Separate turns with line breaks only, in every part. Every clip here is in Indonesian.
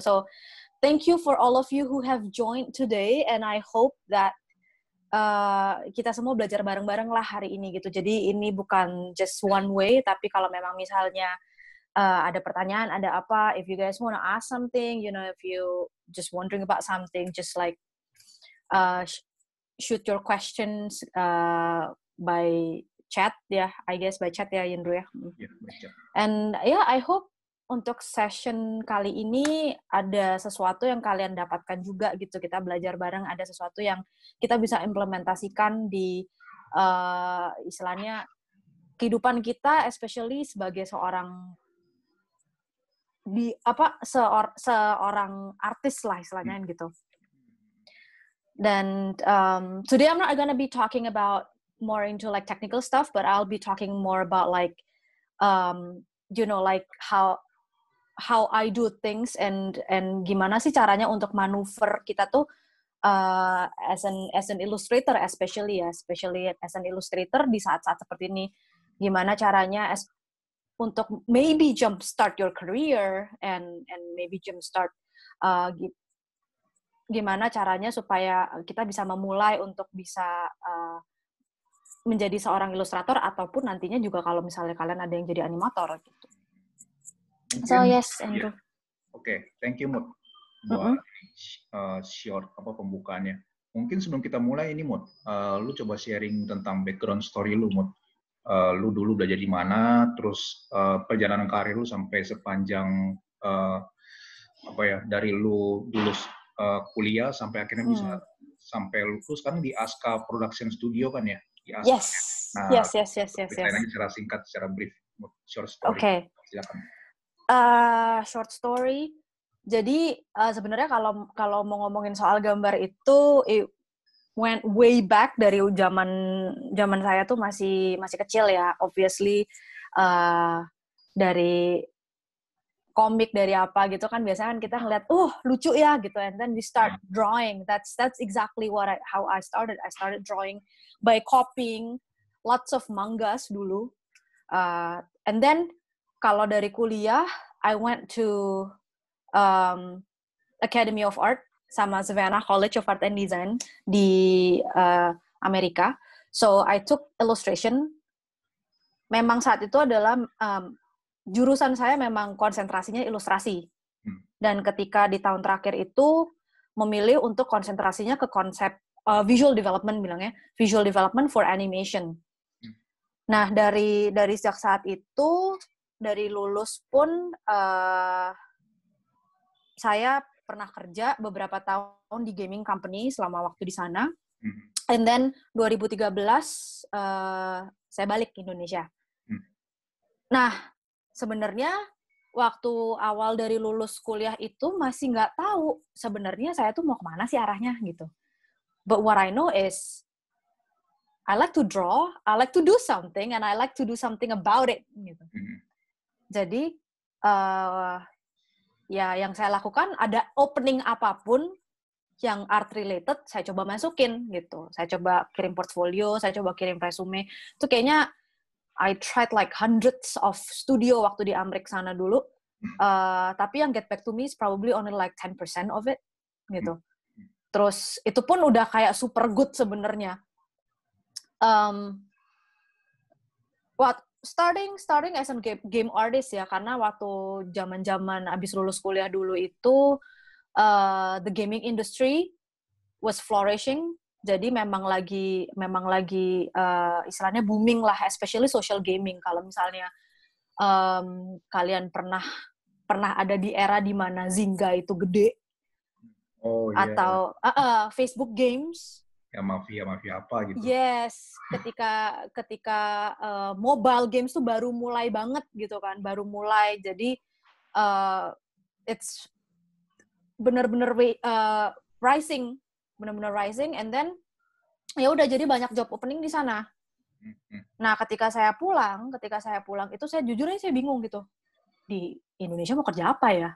So, thank you for all of you who have joined today, and I hope that uh, kita semua belajar bareng-bareng lah hari ini gitu. Jadi ini bukan just one way, tapi kalau memang misalnya uh, ada pertanyaan, ada apa, if you guys wanna ask something, you know, if you just wondering about something, just like uh, shoot your questions uh, by chat ya, yeah, I guess by chat ya, yeah, ya. Yeah, and yeah, I hope untuk session kali ini ada sesuatu yang kalian dapatkan juga gitu. Kita belajar bareng ada sesuatu yang kita bisa implementasikan di uh, istilahnya kehidupan kita especially sebagai seorang di apa seor, seorang artis lah istilahnya hmm. gitu. Dan um, today I'm not gonna be talking about more into like technical stuff, but I'll be talking more about like um, you know like how how I do things and and gimana sih caranya untuk manuver kita tuh uh, as an as an illustrator especially ya especially as an illustrator di saat-saat seperti ini gimana caranya as, untuk maybe jump start your career and and maybe jump start uh, eh, gimana caranya supaya kita bisa memulai untuk bisa uh, menjadi seorang ilustrator ataupun nantinya juga kalau misalnya kalian ada yang jadi animator gitu.
Mungkin, so yes, ya. Andrew. Yeah. Oke, okay, thank you Mut buat mm -hmm. uh, short apa pembukaannya. Mungkin sebelum kita mulai ini Mut, uh, lu coba sharing tentang background story lu Mut. Uh, lu dulu udah jadi mana, terus uh, perjalanan karir lu sampai sepanjang uh, apa ya dari lu dulu uh, kuliah sampai akhirnya bisa bisa hmm. sampai lu terus kan di Aska Production Studio kan ya? Yes. Nah, yes, yes, yes, yes. Kita yes. secara singkat, secara brief, short story. Oke. Okay. Silakan.
Eh, short story. Jadi uh, sebenarnya kalau kalau mau ngomongin soal gambar itu it went way back dari zaman zaman saya tuh masih masih kecil ya. Obviously uh, dari komik dari apa gitu kan biasanya kan kita ngeliat uh lucu ya gitu and then we start hmm. drawing that's that's exactly what I, how I started I started drawing by copying lots of mangas dulu uh, and then kalau dari kuliah I went to um, Academy of Art sama Savannah College of Art and Design di uh, Amerika. So I took illustration. Memang saat itu adalah um, jurusan saya memang konsentrasinya ilustrasi. Hmm. Dan ketika di tahun terakhir itu memilih untuk konsentrasinya ke konsep uh, visual development bilangnya, visual development for animation. Hmm. Nah, dari dari sejak saat itu dari lulus pun uh, saya pernah kerja beberapa tahun di gaming company selama waktu di sana. Hmm. And then 2013 uh, eh, saya balik ke Indonesia. Mm. Nah, sebenarnya waktu awal dari lulus kuliah itu masih nggak tahu sebenarnya saya tuh mau kemana sih arahnya gitu. But what I know is I like to draw, I like to do something, and I like to do something about it.
Gitu. Hmm.
Jadi uh, ya yang saya lakukan ada opening apapun yang art related saya coba masukin gitu. Saya coba kirim portfolio, saya coba kirim resume. Itu kayaknya I tried like hundreds of studio waktu di Amrik sana dulu. Uh, tapi yang get back to me is probably only like 10% of it gitu. Hmm. Terus itu pun udah kayak super good sebenarnya. Um, what starting starting as a game, game artist ya karena waktu zaman zaman abis lulus kuliah dulu itu uh, the gaming industry was flourishing jadi memang lagi memang lagi uh, istilahnya booming lah especially social gaming kalau misalnya um, kalian pernah pernah ada di era di mana Zynga itu gede
oh, yeah. Iya. atau
uh, uh, Facebook games
ya mafia mafia apa gitu.
Yes, ketika ketika uh, mobile games tuh baru mulai banget gitu kan, baru mulai. Jadi uh, it's bener-bener uh, rising, bener-bener rising and then ya udah jadi banyak job opening di sana. Mm-hmm. Nah, ketika saya pulang, ketika saya pulang itu saya jujur aja saya bingung gitu. Di Indonesia mau kerja apa ya?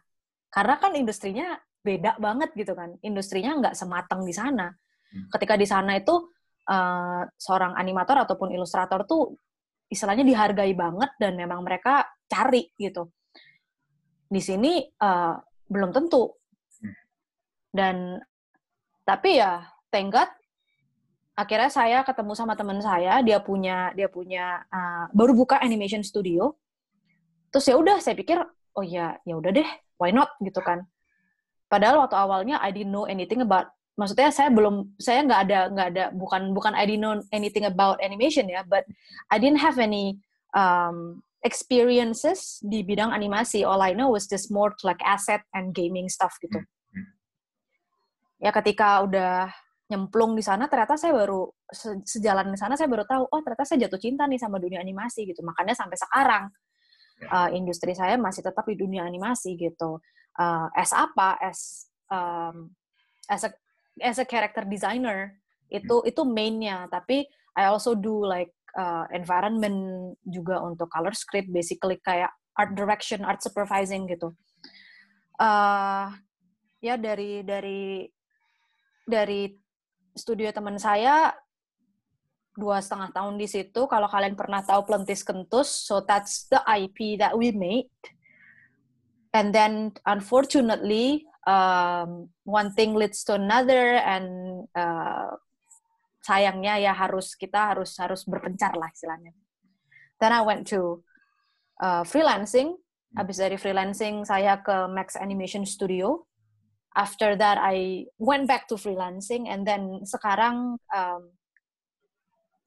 Karena kan industrinya beda banget gitu kan. Industrinya nggak sematang di sana. Ketika di sana itu uh, seorang animator ataupun ilustrator tuh istilahnya dihargai banget dan memang mereka cari gitu. Di sini uh, belum tentu. Hmm. Dan tapi ya tenggat akhirnya saya ketemu sama teman saya dia punya dia punya uh, baru buka animation studio terus ya udah saya pikir oh ya ya udah deh why not gitu kan padahal waktu awalnya I didn't know anything about maksudnya saya belum saya nggak ada nggak ada bukan bukan I didn't know anything about animation ya but I didn't have any um, experiences di bidang animasi all I know was just more like asset and gaming stuff gitu hmm, hmm. ya ketika udah nyemplung di sana ternyata saya baru sejalan di sana saya baru tahu oh ternyata saya jatuh cinta nih sama dunia animasi gitu makanya sampai sekarang ya. uh, industri saya masih tetap di dunia animasi gitu uh, as apa as um, as a as a character designer itu hmm. itu mainnya tapi I also do like uh, environment juga untuk color script basically kayak art direction art supervising gitu uh, ya dari dari dari studio teman saya dua setengah tahun di situ kalau kalian pernah tahu Plentis kentus so that's the IP that we made and then unfortunately um, one thing leads to another and uh, sayangnya ya harus kita harus harus berpencar lah istilahnya. Then I went to uh, freelancing. Hmm. Abis dari freelancing saya ke Max Animation Studio. After that I went back to freelancing and then sekarang um,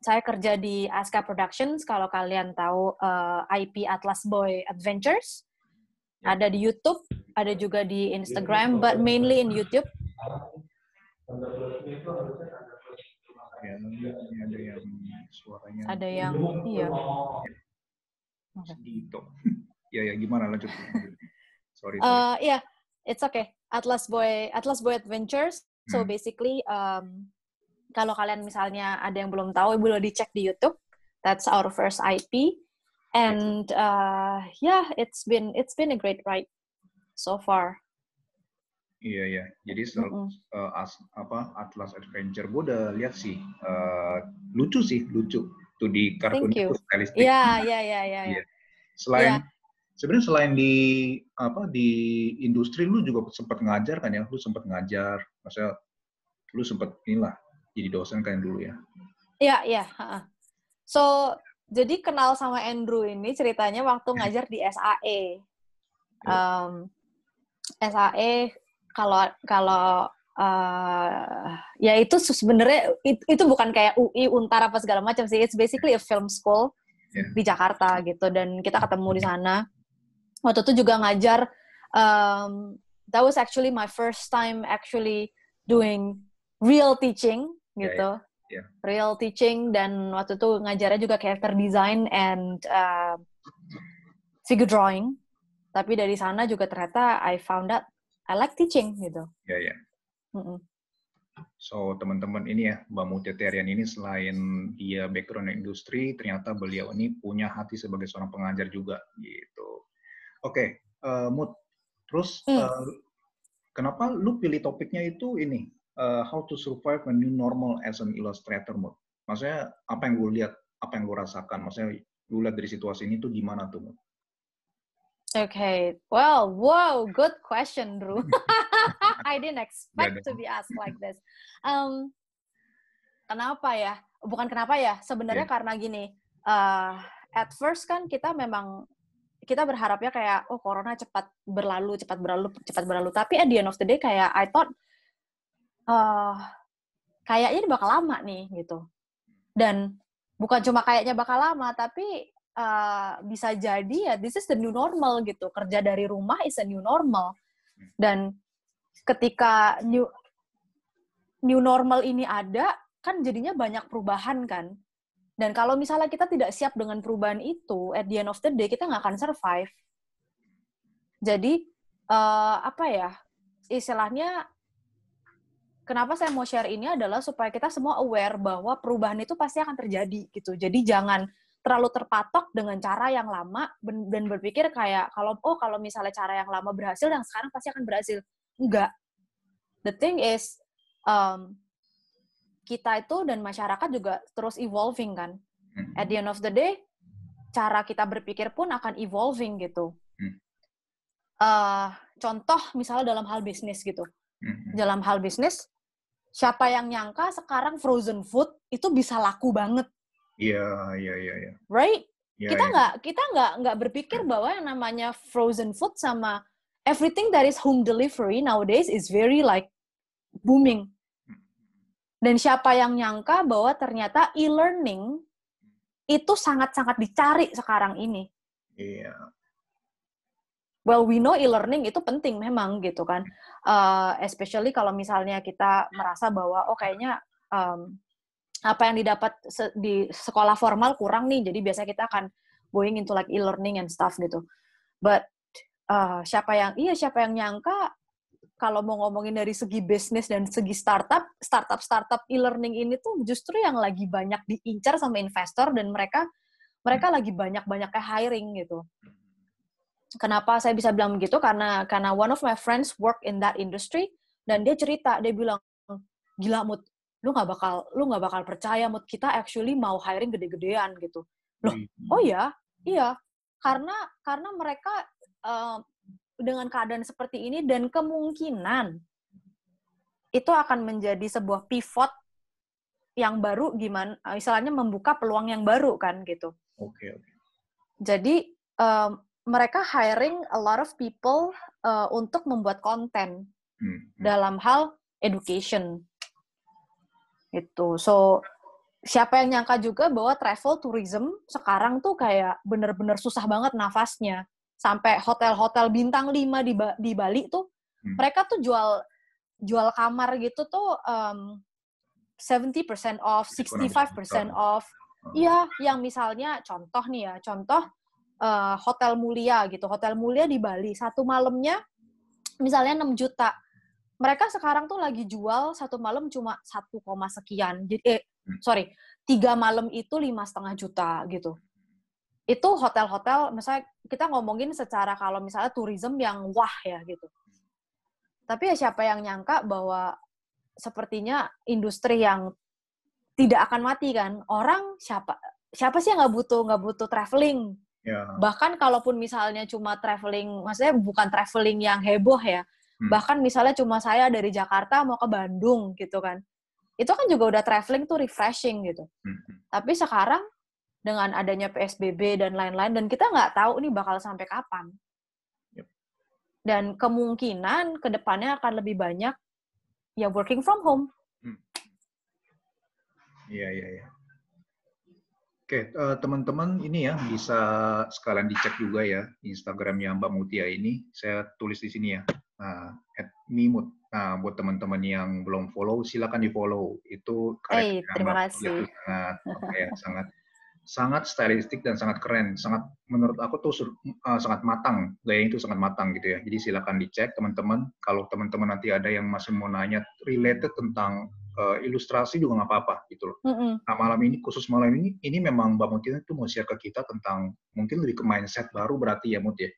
saya kerja di Aska Productions kalau kalian tahu uh, IP Atlas Boy Adventures ada di YouTube, ada juga di Instagram, but mainly in YouTube.
Ya, ada yang suaranya. Ada yang iya.
ya ya gimana lanjut. sorry. Uh,
ya, yeah, it's okay. Atlas Boy Atlas Boy Adventures. So hmm. basically um, kalau kalian misalnya ada yang belum tahu, boleh dicek di YouTube. That's our first IP and uh, yeah it's been it's been a great ride so far
Iya yeah, ya, yeah. jadi selalu uh, as, apa Atlas Adventure gue udah lihat sih uh, lucu sih lucu tuh di kartun itu stylistik. Iya iya, iya iya iya iya. Selain yeah. sebenarnya selain di apa di industri lu juga sempat ngajar kan ya, lu sempat ngajar, maksudnya lu sempat inilah jadi dosen kan dulu ya.
Iya yeah, iya. Yeah. So jadi kenal sama Andrew ini ceritanya waktu hmm. ngajar di SAE. Um, iya. SAE kalau kalau uh, ya itu sebenarnya itu, bukan kayak UI Untara apa segala macam sih. It's basically a film school iya. di Jakarta gitu dan kita ketemu di sana. Waktu itu juga ngajar um, that was actually my first time actually doing real teaching iya, gitu. Yeah, yeah yeah. real teaching dan waktu itu ngajarnya juga character design and uh, figure drawing tapi dari sana juga ternyata I found out I like teaching gitu ya yeah, ya yeah. mm -mm.
So teman-teman ini ya Mbak Mutia ini selain dia background industri, ternyata beliau ini punya hati sebagai seorang pengajar juga gitu. Oke, okay, uh, eh, Mut, terus mm. uh, kenapa lu pilih topiknya itu ini uh, how to survive a new normal as an illustrator mode. Maksudnya apa yang gue lihat, apa yang gue rasakan, maksudnya gue lihat dari situasi ini tuh gimana
tuh? Mode? Okay. Well, wow, good question, Drew. I didn't expect to be asked like this. Um, kenapa ya? Bukan kenapa ya. Sebenarnya yeah. karena gini. Uh, at first kan kita memang kita berharapnya kayak oh corona cepat berlalu, cepat berlalu, cepat berlalu. Tapi at the end of the day kayak I thought uh, kayaknya ini bakal lama nih gitu. Dan bukan cuma kayaknya bakal lama, tapi uh, bisa jadi ya this is the new normal gitu. Kerja dari rumah is a new normal. Dan ketika new new normal ini ada, kan jadinya banyak perubahan kan. Dan kalau misalnya kita tidak siap dengan perubahan itu, at the end of the day kita nggak akan survive. Jadi uh, apa ya istilahnya kenapa saya mau share ini adalah supaya kita semua aware bahwa perubahan itu pasti akan terjadi gitu. Jadi jangan terlalu terpatok dengan cara yang lama dan berpikir kayak kalau oh kalau misalnya cara yang lama berhasil yang sekarang pasti akan berhasil. Enggak. The thing is um, kita itu dan masyarakat juga terus evolving kan. Hmm. At the end of the day cara kita berpikir pun akan evolving gitu. Uh, contoh misalnya dalam hal bisnis gitu. Hmm. Dalam hal bisnis siapa yang nyangka sekarang frozen food itu bisa laku banget.
Iya, iya, iya, iya.
Right? Yeah, kita iya. nggak yeah. kita nggak nggak berpikir hmm. bahwa yang namanya frozen food sama everything that is home delivery nowadays is very like booming. Dan siapa yang nyangka bahwa ternyata e-learning itu sangat-sangat dicari sekarang ini. Iya well we know e-learning itu penting memang gitu kan uh, especially kalau misalnya kita merasa bahwa oh kayaknya um, apa yang didapat se di sekolah formal kurang nih jadi biasanya kita akan going into like e-learning and stuff gitu but uh, siapa yang iya siapa yang nyangka kalau mau ngomongin dari segi bisnis dan segi startup, startup startup e-learning ini tuh justru yang lagi banyak diincar sama investor dan mereka mereka lagi banyak banyaknya hiring gitu Kenapa saya bisa bilang begitu? Karena karena one of my friends work in that industry dan dia cerita dia bilang gila mut, lu nggak bakal lu nggak bakal percaya mut kita actually mau hiring gede-gedean gitu loh hmm, hmm. oh ya iya karena karena mereka uh, dengan keadaan seperti ini dan kemungkinan itu akan menjadi sebuah pivot yang baru gimana misalnya membuka peluang yang baru kan gitu oke okay, oke okay. jadi um, mereka hiring a lot of people uh, untuk membuat konten hmm. hmm. dalam hal education itu so siapa yang nyangka juga bahwa travel tourism sekarang tuh kayak bener-bener susah banget nafasnya sampai hotel-hotel bintang 5 di ba di Bali tuh hmm. mereka tuh jual jual kamar gitu tuh um, 70% off, 65% off. Hmm. Iya, yang misalnya contoh nih ya, contoh Eh, hotel mulia gitu, hotel mulia di Bali. Satu malamnya misalnya 6 juta. Mereka sekarang tuh lagi jual satu malam cuma satu koma sekian. Jadi eh, hmm. sorry, tiga malam itu lima setengah juta gitu. Itu hotel-hotel, misalnya kita ngomongin secara kalau misalnya tourism yang wah ya gitu. Tapi ya siapa yang nyangka bahwa sepertinya industri yang tidak akan mati kan? Orang siapa siapa sih yang nggak butuh nggak butuh traveling
Yeah. Bahkan
kalaupun misalnya cuma traveling, maksudnya bukan traveling yang heboh ya. Hmm. Bahkan misalnya cuma saya dari Jakarta mau ke Bandung gitu kan. Itu kan juga udah traveling tuh refreshing gitu. Hmm. Tapi sekarang dengan adanya PSBB dan lain-lain dan kita nggak tahu ini bakal sampai kapan. Yep. Dan kemungkinan kedepannya akan lebih banyak ya working from home. Iya, hmm.
iya, iya. iya. Oke, okay, uh, eh, teman-teman ini ya bisa sekalian dicek juga ya Instagramnya Mbak Mutia ini. Saya tulis di sini ya, uh, @mimut. Nah, buat teman-teman yang belum follow, silakan di follow. Itu karya hey, terima Mbak kasih. Itu sangat, okay, ya, sangat, sangat stylistik dan sangat keren. Sangat menurut aku tuh uh, sangat matang, gaya itu sangat matang gitu ya. Jadi silakan dicek teman-teman. Kalau teman-teman nanti ada yang masih mau nanya related tentang uh, ilustrasi juga nggak apa-apa gitu loh. Mm -hmm. Nah malam ini khusus malam ini ini memang Mbak Mutia itu mau share ke kita tentang mungkin lebih ke mindset baru berarti ya Mut ya. Iya.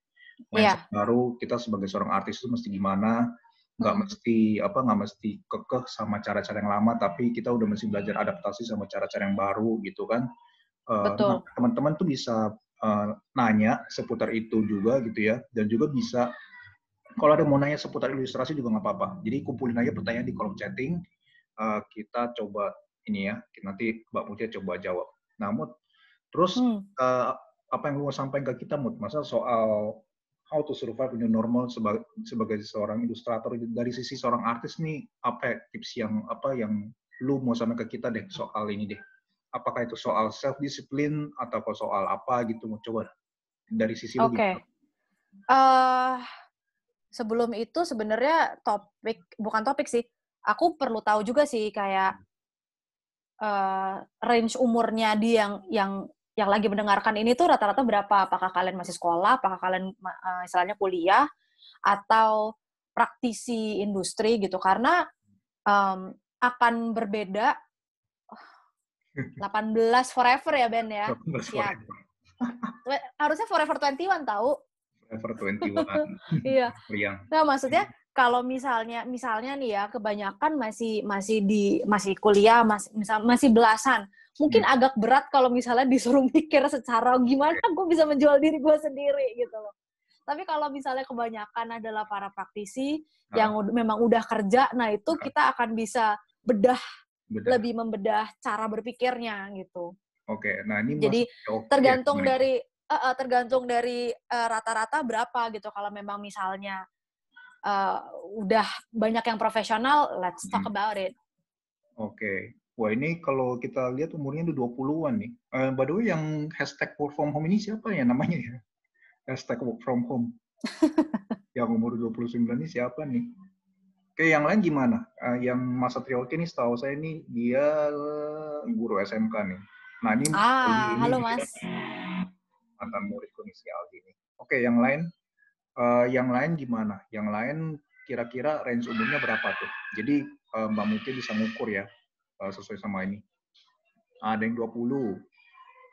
Mindset yeah. baru kita sebagai seorang artis itu mesti gimana? Nggak mm -hmm. mesti apa nggak mesti kekeh sama cara-cara yang lama tapi kita udah mesti belajar adaptasi sama cara-cara yang baru gitu kan. Uh, Betul. Nah, teman-teman tuh bisa uh, nanya seputar itu juga gitu ya dan juga bisa kalau ada mau nanya seputar ilustrasi juga nggak apa-apa. Jadi kumpulin aja pertanyaan di kolom chatting Eh, kita coba ini ya nanti Mbak Mutia coba jawab. Namun terus hmm. uh, apa yang mau sampaikan ke kita Mut? Masa soal how to survive new normal sebagai sebagai seorang ilustrator dari sisi seorang artis nih apa ya tips yang apa yang lu mau sama ke kita deh soal ini deh. Apakah itu soal self discipline atau soal apa gitu mau coba dari sisi okay.
Uh, eh, sebelum itu sebenarnya topik bukan topik sih aku perlu tahu juga sih kayak uh, range umurnya dia yang yang yang lagi mendengarkan ini tuh rata-rata berapa? Apakah kalian masih sekolah? Apakah kalian uh, eh, misalnya kuliah atau praktisi industri gitu? Karena um, akan berbeda 18 forever ya Ben ya. ya. Harusnya forever 21 tahu.
Forever 21.
iya. Nah, maksudnya kalau misalnya misalnya nih ya kebanyakan masih masih di masih kuliah masih misal, masih belasan mungkin hmm. agak berat kalau misalnya disuruh mikir secara gimana gue bisa menjual diri gue sendiri gitu loh tapi kalau misalnya kebanyakan adalah para praktisi nah. yang udah, memang udah kerja nah itu nah. kita akan bisa bedah, bedah lebih membedah cara berpikirnya gitu
oke nah ini jadi okay, tergantung nah. dari
uh, uh, tergantung dari eh, rata-rata uh, rata -rata berapa gitu kalau memang misalnya uh, udah banyak yang profesional, let's talk hmm. about it.
Oke. Okay. Wah ini kalau kita lihat umurnya udah 20-an nih. Uh, by the way, yang hashtag work from home ini siapa ya namanya ya? Hashtag work from home. yang umur 29 ini siapa nih? Oke, yang lain gimana? Uh, yang Mas trial ini setahu saya ini dia guru SMK nih. Nah ini... Ah, ini, halo ini, Mas. Mantan murid komisi ini. Oke, yang lain? uh, yang lain gimana? Yang lain kira-kira range umurnya berapa tuh? Jadi uh, Mbak Muti bisa ngukur ya uh, sesuai sama ini. Ah, Ada yang 20,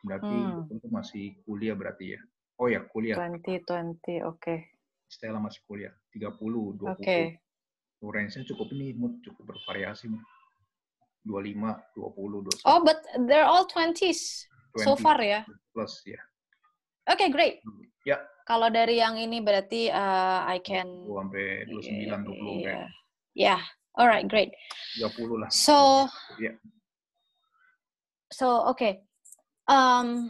berarti hmm. itu masih kuliah berarti ya. Oh ya, kuliah.
20, 20, oke. Okay.
Stella masih kuliah, 30, 20. Oke. Okay. Range-nya cukup nih, cukup bervariasi. 25, 20, 20. Oh,
but they're all 20s 20 so far ya?
Yeah? Plus, ya. Yeah.
Oke, okay, great. Ya, yeah. Kalau dari yang ini berarti uh, I can...
20 sampai 29, iya, iya. yeah, 20 yeah.
Yeah, alright, great.
30 lah. So, yeah.
so oke. Okay. Um,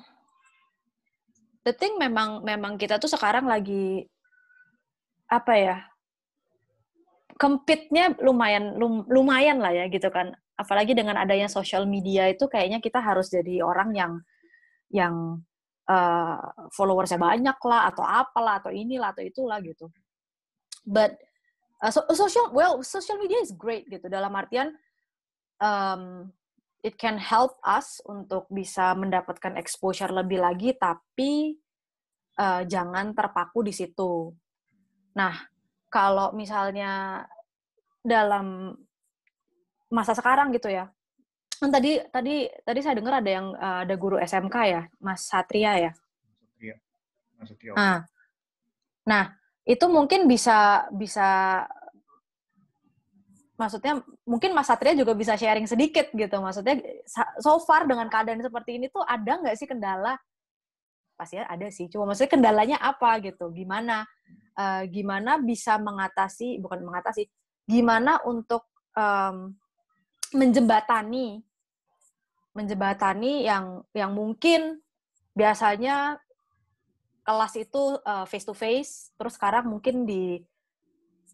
the thing memang memang kita tuh sekarang lagi apa ya kempitnya lumayan lum, lumayan lah ya gitu kan apalagi dengan adanya sosial media itu kayaknya kita harus jadi orang yang yang Eh, followersnya banyak lah atau apalah atau inilah atau itulah gitu but uh, social well social media is great gitu dalam artian um, it can help us untuk bisa mendapatkan exposure lebih lagi tapi uh, jangan terpaku di situ nah kalau misalnya dalam masa sekarang gitu ya kan tadi tadi tadi saya dengar ada yang eh, ada guru SMK ya, Mas Satria ya.
Mas Nah,
nah itu mungkin bisa bisa maksudnya mungkin Mas Satria juga bisa sharing sedikit gitu. Maksudnya so far dengan keadaan seperti ini tuh ada nggak sih kendala? Pasti ada sih. Cuma maksudnya kendalanya apa gitu? Gimana uh, gimana bisa mengatasi bukan mengatasi? Gimana untuk um, menjembatani menjembatani yang yang mungkin biasanya kelas itu uh, eh, face to face terus sekarang mungkin di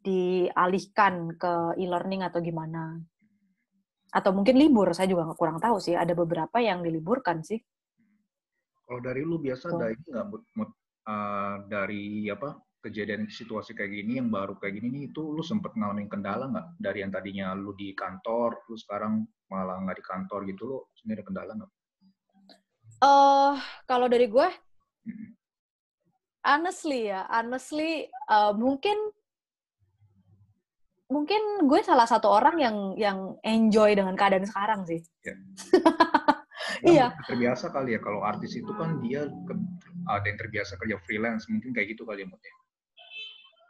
dialihkan ke e-learning atau gimana atau mungkin libur saya juga kurang tahu sih ada beberapa yang diliburkan sih
kalau dari lu biasa oh. dari nggak uh, dari apa kejadian situasi kayak gini yang baru kayak gini nih itu lu sempet ngalamin kendala nggak dari yang tadinya lu di kantor lu sekarang malah nggak di kantor gitu lu sendiri kendala nggak?
Eh uh, kalau dari gue, hmm. honestly ya, honestly uh, mungkin mungkin gue salah satu orang yang yang enjoy dengan keadaan sekarang sih. Yeah. iya.
Terbiasa kali ya kalau artis itu kan dia ada yang terbiasa kerja freelance mungkin kayak gitu kali ya ya.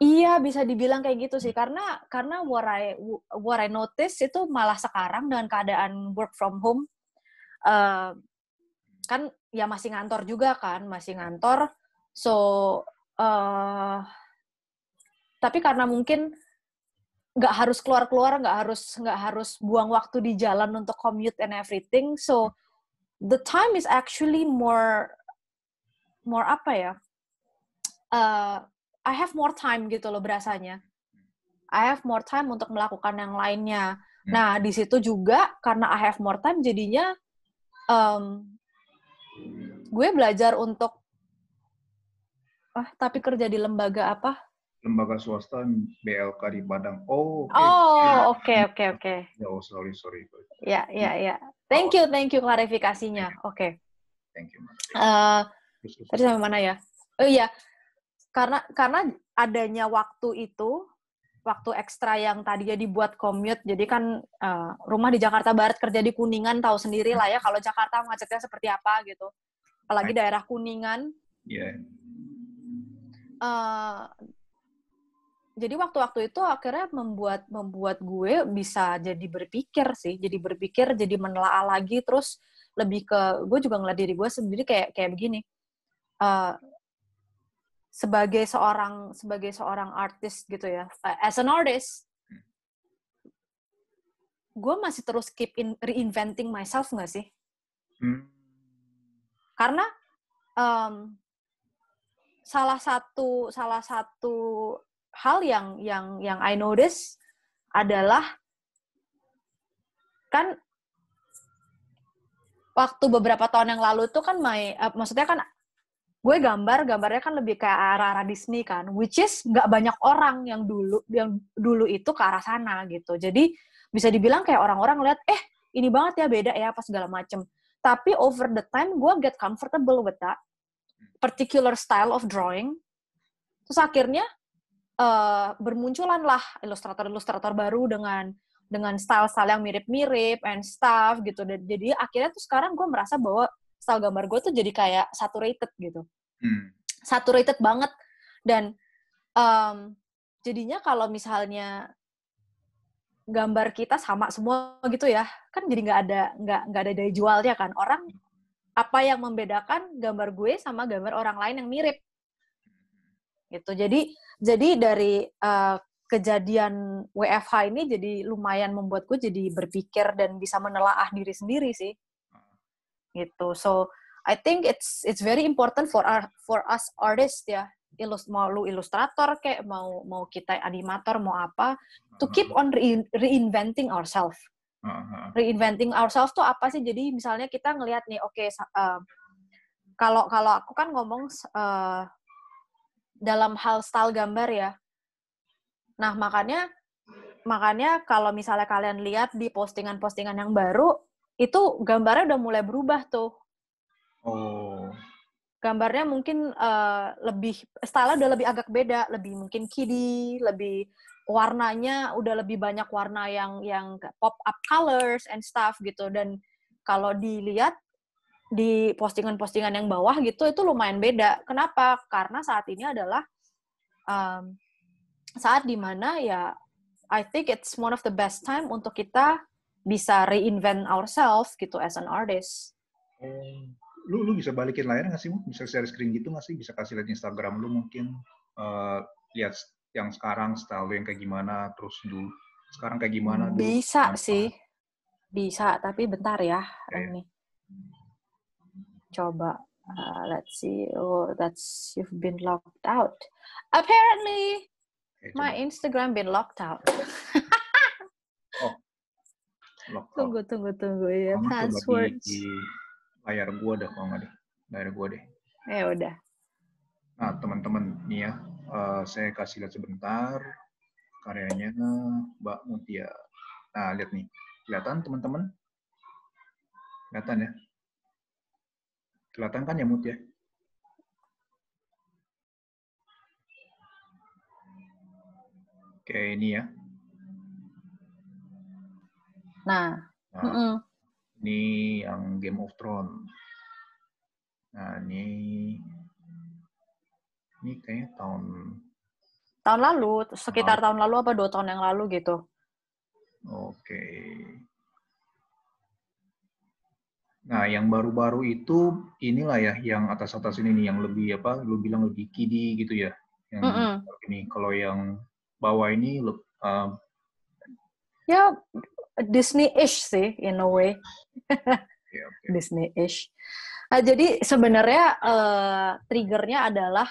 Iya, bisa dibilang kayak gitu sih. Karena karena what I what I notice itu malah sekarang dengan keadaan work from home uh, kan ya masih ngantor juga kan, masih ngantor. So uh, tapi karena mungkin nggak harus keluar-keluar, nggak harus nggak harus buang waktu di jalan untuk commute and everything. So the time is actually more more apa ya? Uh, I have more time gitu loh berasanya. I have more time untuk melakukan yang lainnya. Hmm. Nah, di situ juga karena I have more time jadinya um, gue belajar untuk ah tapi kerja di lembaga apa?
Lembaga swasta BLK di Padang. Oh. oke
oh, oke oke.
Ya, oh sorry sorry.
Ya ya ya. Thank you thank you klarifikasinya. Oke. Okay. Thank you. Uh, tadi sampai mana ya? Oh iya, karena karena adanya waktu itu waktu ekstra yang tadi jadi buat commute jadi kan uh, rumah di Jakarta Barat kerja di Kuningan tahu sendiri lah ya kalau Jakarta macetnya seperti apa gitu apalagi daerah Kuningan yeah. uh, jadi waktu-waktu itu akhirnya membuat membuat gue bisa jadi berpikir sih jadi berpikir jadi menelaah lagi terus lebih ke gue juga ngeliat diri gue sendiri kayak kayak begini uh, sebagai seorang sebagai seorang artis gitu ya eh, as an artist gue masih terus keep in reinventing myself nggak sih hmm. karena um, salah satu salah satu hal yang yang yang I notice adalah kan waktu beberapa tahun yang lalu tuh kan my uh, maksudnya kan gue gambar gambarnya kan lebih kayak arah arah Disney kan which is nggak banyak orang yang dulu yang dulu itu ke arah sana gitu jadi bisa dibilang kayak orang-orang lihat eh ini banget ya beda ya apa segala macem tapi over the time gue get comfortable with that particular style of drawing terus akhirnya uh, bermunculan lah ilustrator-ilustrator baru dengan dengan style-style yang mirip-mirip and stuff gitu dan jadi akhirnya tuh sekarang gue merasa bahwa style gambar gue tuh jadi kayak saturated gitu hmm. saturated banget dan um, jadinya kalau misalnya gambar kita sama semua gitu ya kan jadi nggak ada nggak nggak ada daya jualnya kan orang apa yang membedakan gambar gue sama gambar orang lain yang mirip gitu jadi jadi dari uh, kejadian WFH ini jadi lumayan membuat gue jadi berpikir dan bisa menelaah diri sendiri sih gitu so I think it's it's very important for our, for us artists ya ilus mau lu ilustrator kayak mau mau kita animator mau apa to keep mm-hmm. on re reinventing ourselves mm-hmm. reinventing ourselves tuh apa sih jadi misalnya kita ngelihat nih oke okay, uh, eh, kalau kalau aku kan ngomong uh, dalam hal style gambar ya nah makanya makanya kalau misalnya kalian lihat di postingan-postingan yang baru itu gambarnya udah mulai berubah tuh.
Oh.
Gambarnya mungkin uh, lebih style udah lebih agak beda, lebih mungkin kiddy, lebih warnanya udah lebih banyak warna yang yang pop up colors and stuff gitu dan kalau dilihat di postingan-postingan yang bawah gitu itu lumayan beda. Kenapa? Karena saat ini adalah um, saat dimana ya I think it's one of the best time untuk kita bisa reinvent ourselves gitu as an artist.
Oh, lu lu bisa balikin layar nggak sih? Bisa share screen gitu nggak sih? Bisa kasih lihat Instagram lu mungkin uh, lihat yang sekarang style lu yang kayak gimana terus dulu sekarang kayak gimana dulu.
Bisa apa? sih. Bisa, tapi bentar ya okay. Ya, ya. ini. Coba uh, let's see. Oh, that's you've been locked out. Apparently, okay, eh, my Instagram been locked out. tunggu tunggu tunggu ya password di,
di layar gua dah kalau nggak deh layar gua deh ya udah nah teman-teman nih ya uh, saya kasih lihat sebentar karyanya Mbak Mutia nah lihat nih kelihatan teman-teman kelihatan ya kelihatan kan ya Mutia ya?
Oke, ini ya. Nah, nah mm -mm.
ini yang Game of Thrones. Nah, ini ini kayaknya tahun
tahun lalu, sekitar ah. tahun lalu apa dua tahun yang lalu gitu.
Oke. Nah, yang baru-baru itu inilah ya yang atas-atas ini nih yang lebih apa lu bilang lebih kidi gitu ya. Yang mm -mm. ini kalau yang bawah ini uh,
ya Disney-ish sih in a way. Iya, Disney-ish. Nah, jadi sebenarnya uh, triggernya adalah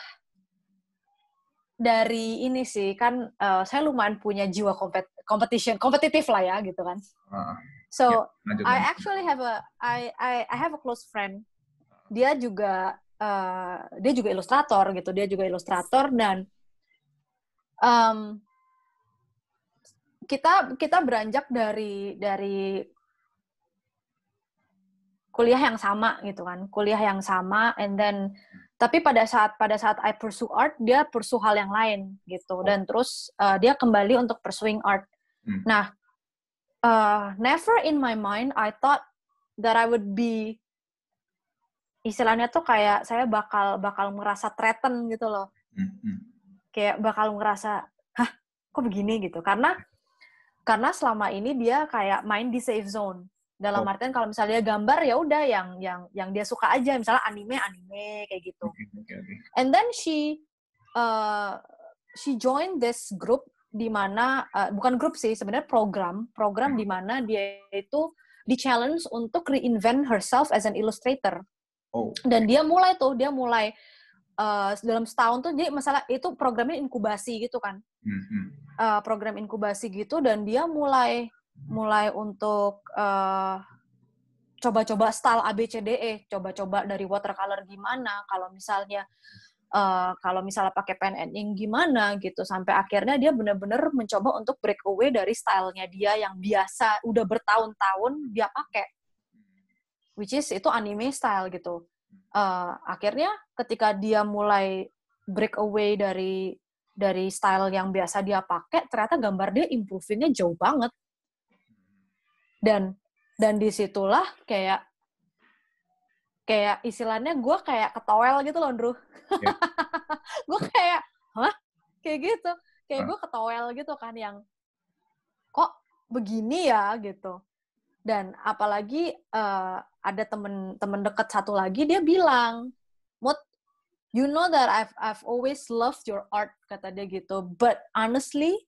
dari ini sih kan uh, saya lumayan punya jiwa kompet competition kompetitif lah ya gitu kan. Ah, so ya, I actually have a I I I have a close friend. Dia juga uh, dia juga ilustrator gitu. Dia juga ilustrator dan um, kita kita beranjak dari dari kuliah yang sama gitu kan kuliah yang sama and then tapi pada saat pada saat I pursue art dia pursue hal yang lain gitu oh. dan terus uh, dia kembali untuk pursuing art hmm. nah uh, never in my mind I thought that I would be istilahnya tuh kayak saya bakal bakal ngerasa threaten gitu loh hmm. hmm. kayak bakal merasa hah kok begini gitu karena karena selama ini dia kayak main di safe zone dalam oh. artian kalau misalnya gambar ya udah yang yang yang dia suka aja misalnya anime anime kayak gitu okay, and then she uh, she joined this group di mana uh, bukan grup sih sebenarnya program program di mana dia itu di challenge untuk reinvent herself as an illustrator oh. dan dia mulai tuh dia mulai uh, dalam setahun tuh jadi masalah itu programnya inkubasi gitu kan uh, program inkubasi gitu dan dia mulai mulai untuk uh, coba-coba style ABCDE, coba-coba dari watercolor gimana, kalau misalnya uh, kalau misalnya pakai pen and ink gimana gitu, sampai akhirnya dia benar-benar mencoba untuk break away dari stylenya dia yang biasa udah bertahun-tahun dia pakai, which is itu anime style gitu. Uh, akhirnya ketika dia mulai break away dari dari style yang biasa dia pakai ternyata gambar dia improvingnya jauh banget dan dan disitulah kayak kayak istilahnya gue kayak ketowel gitu loh, Andrew. Yeah. gue kayak, hah? Kayak gitu. Kayak gue ketowel gitu kan yang, kok begini ya gitu. Dan apalagi uh, ada temen, temen deket satu lagi, dia bilang, you know that I've I've always loved your art kata dia gitu but honestly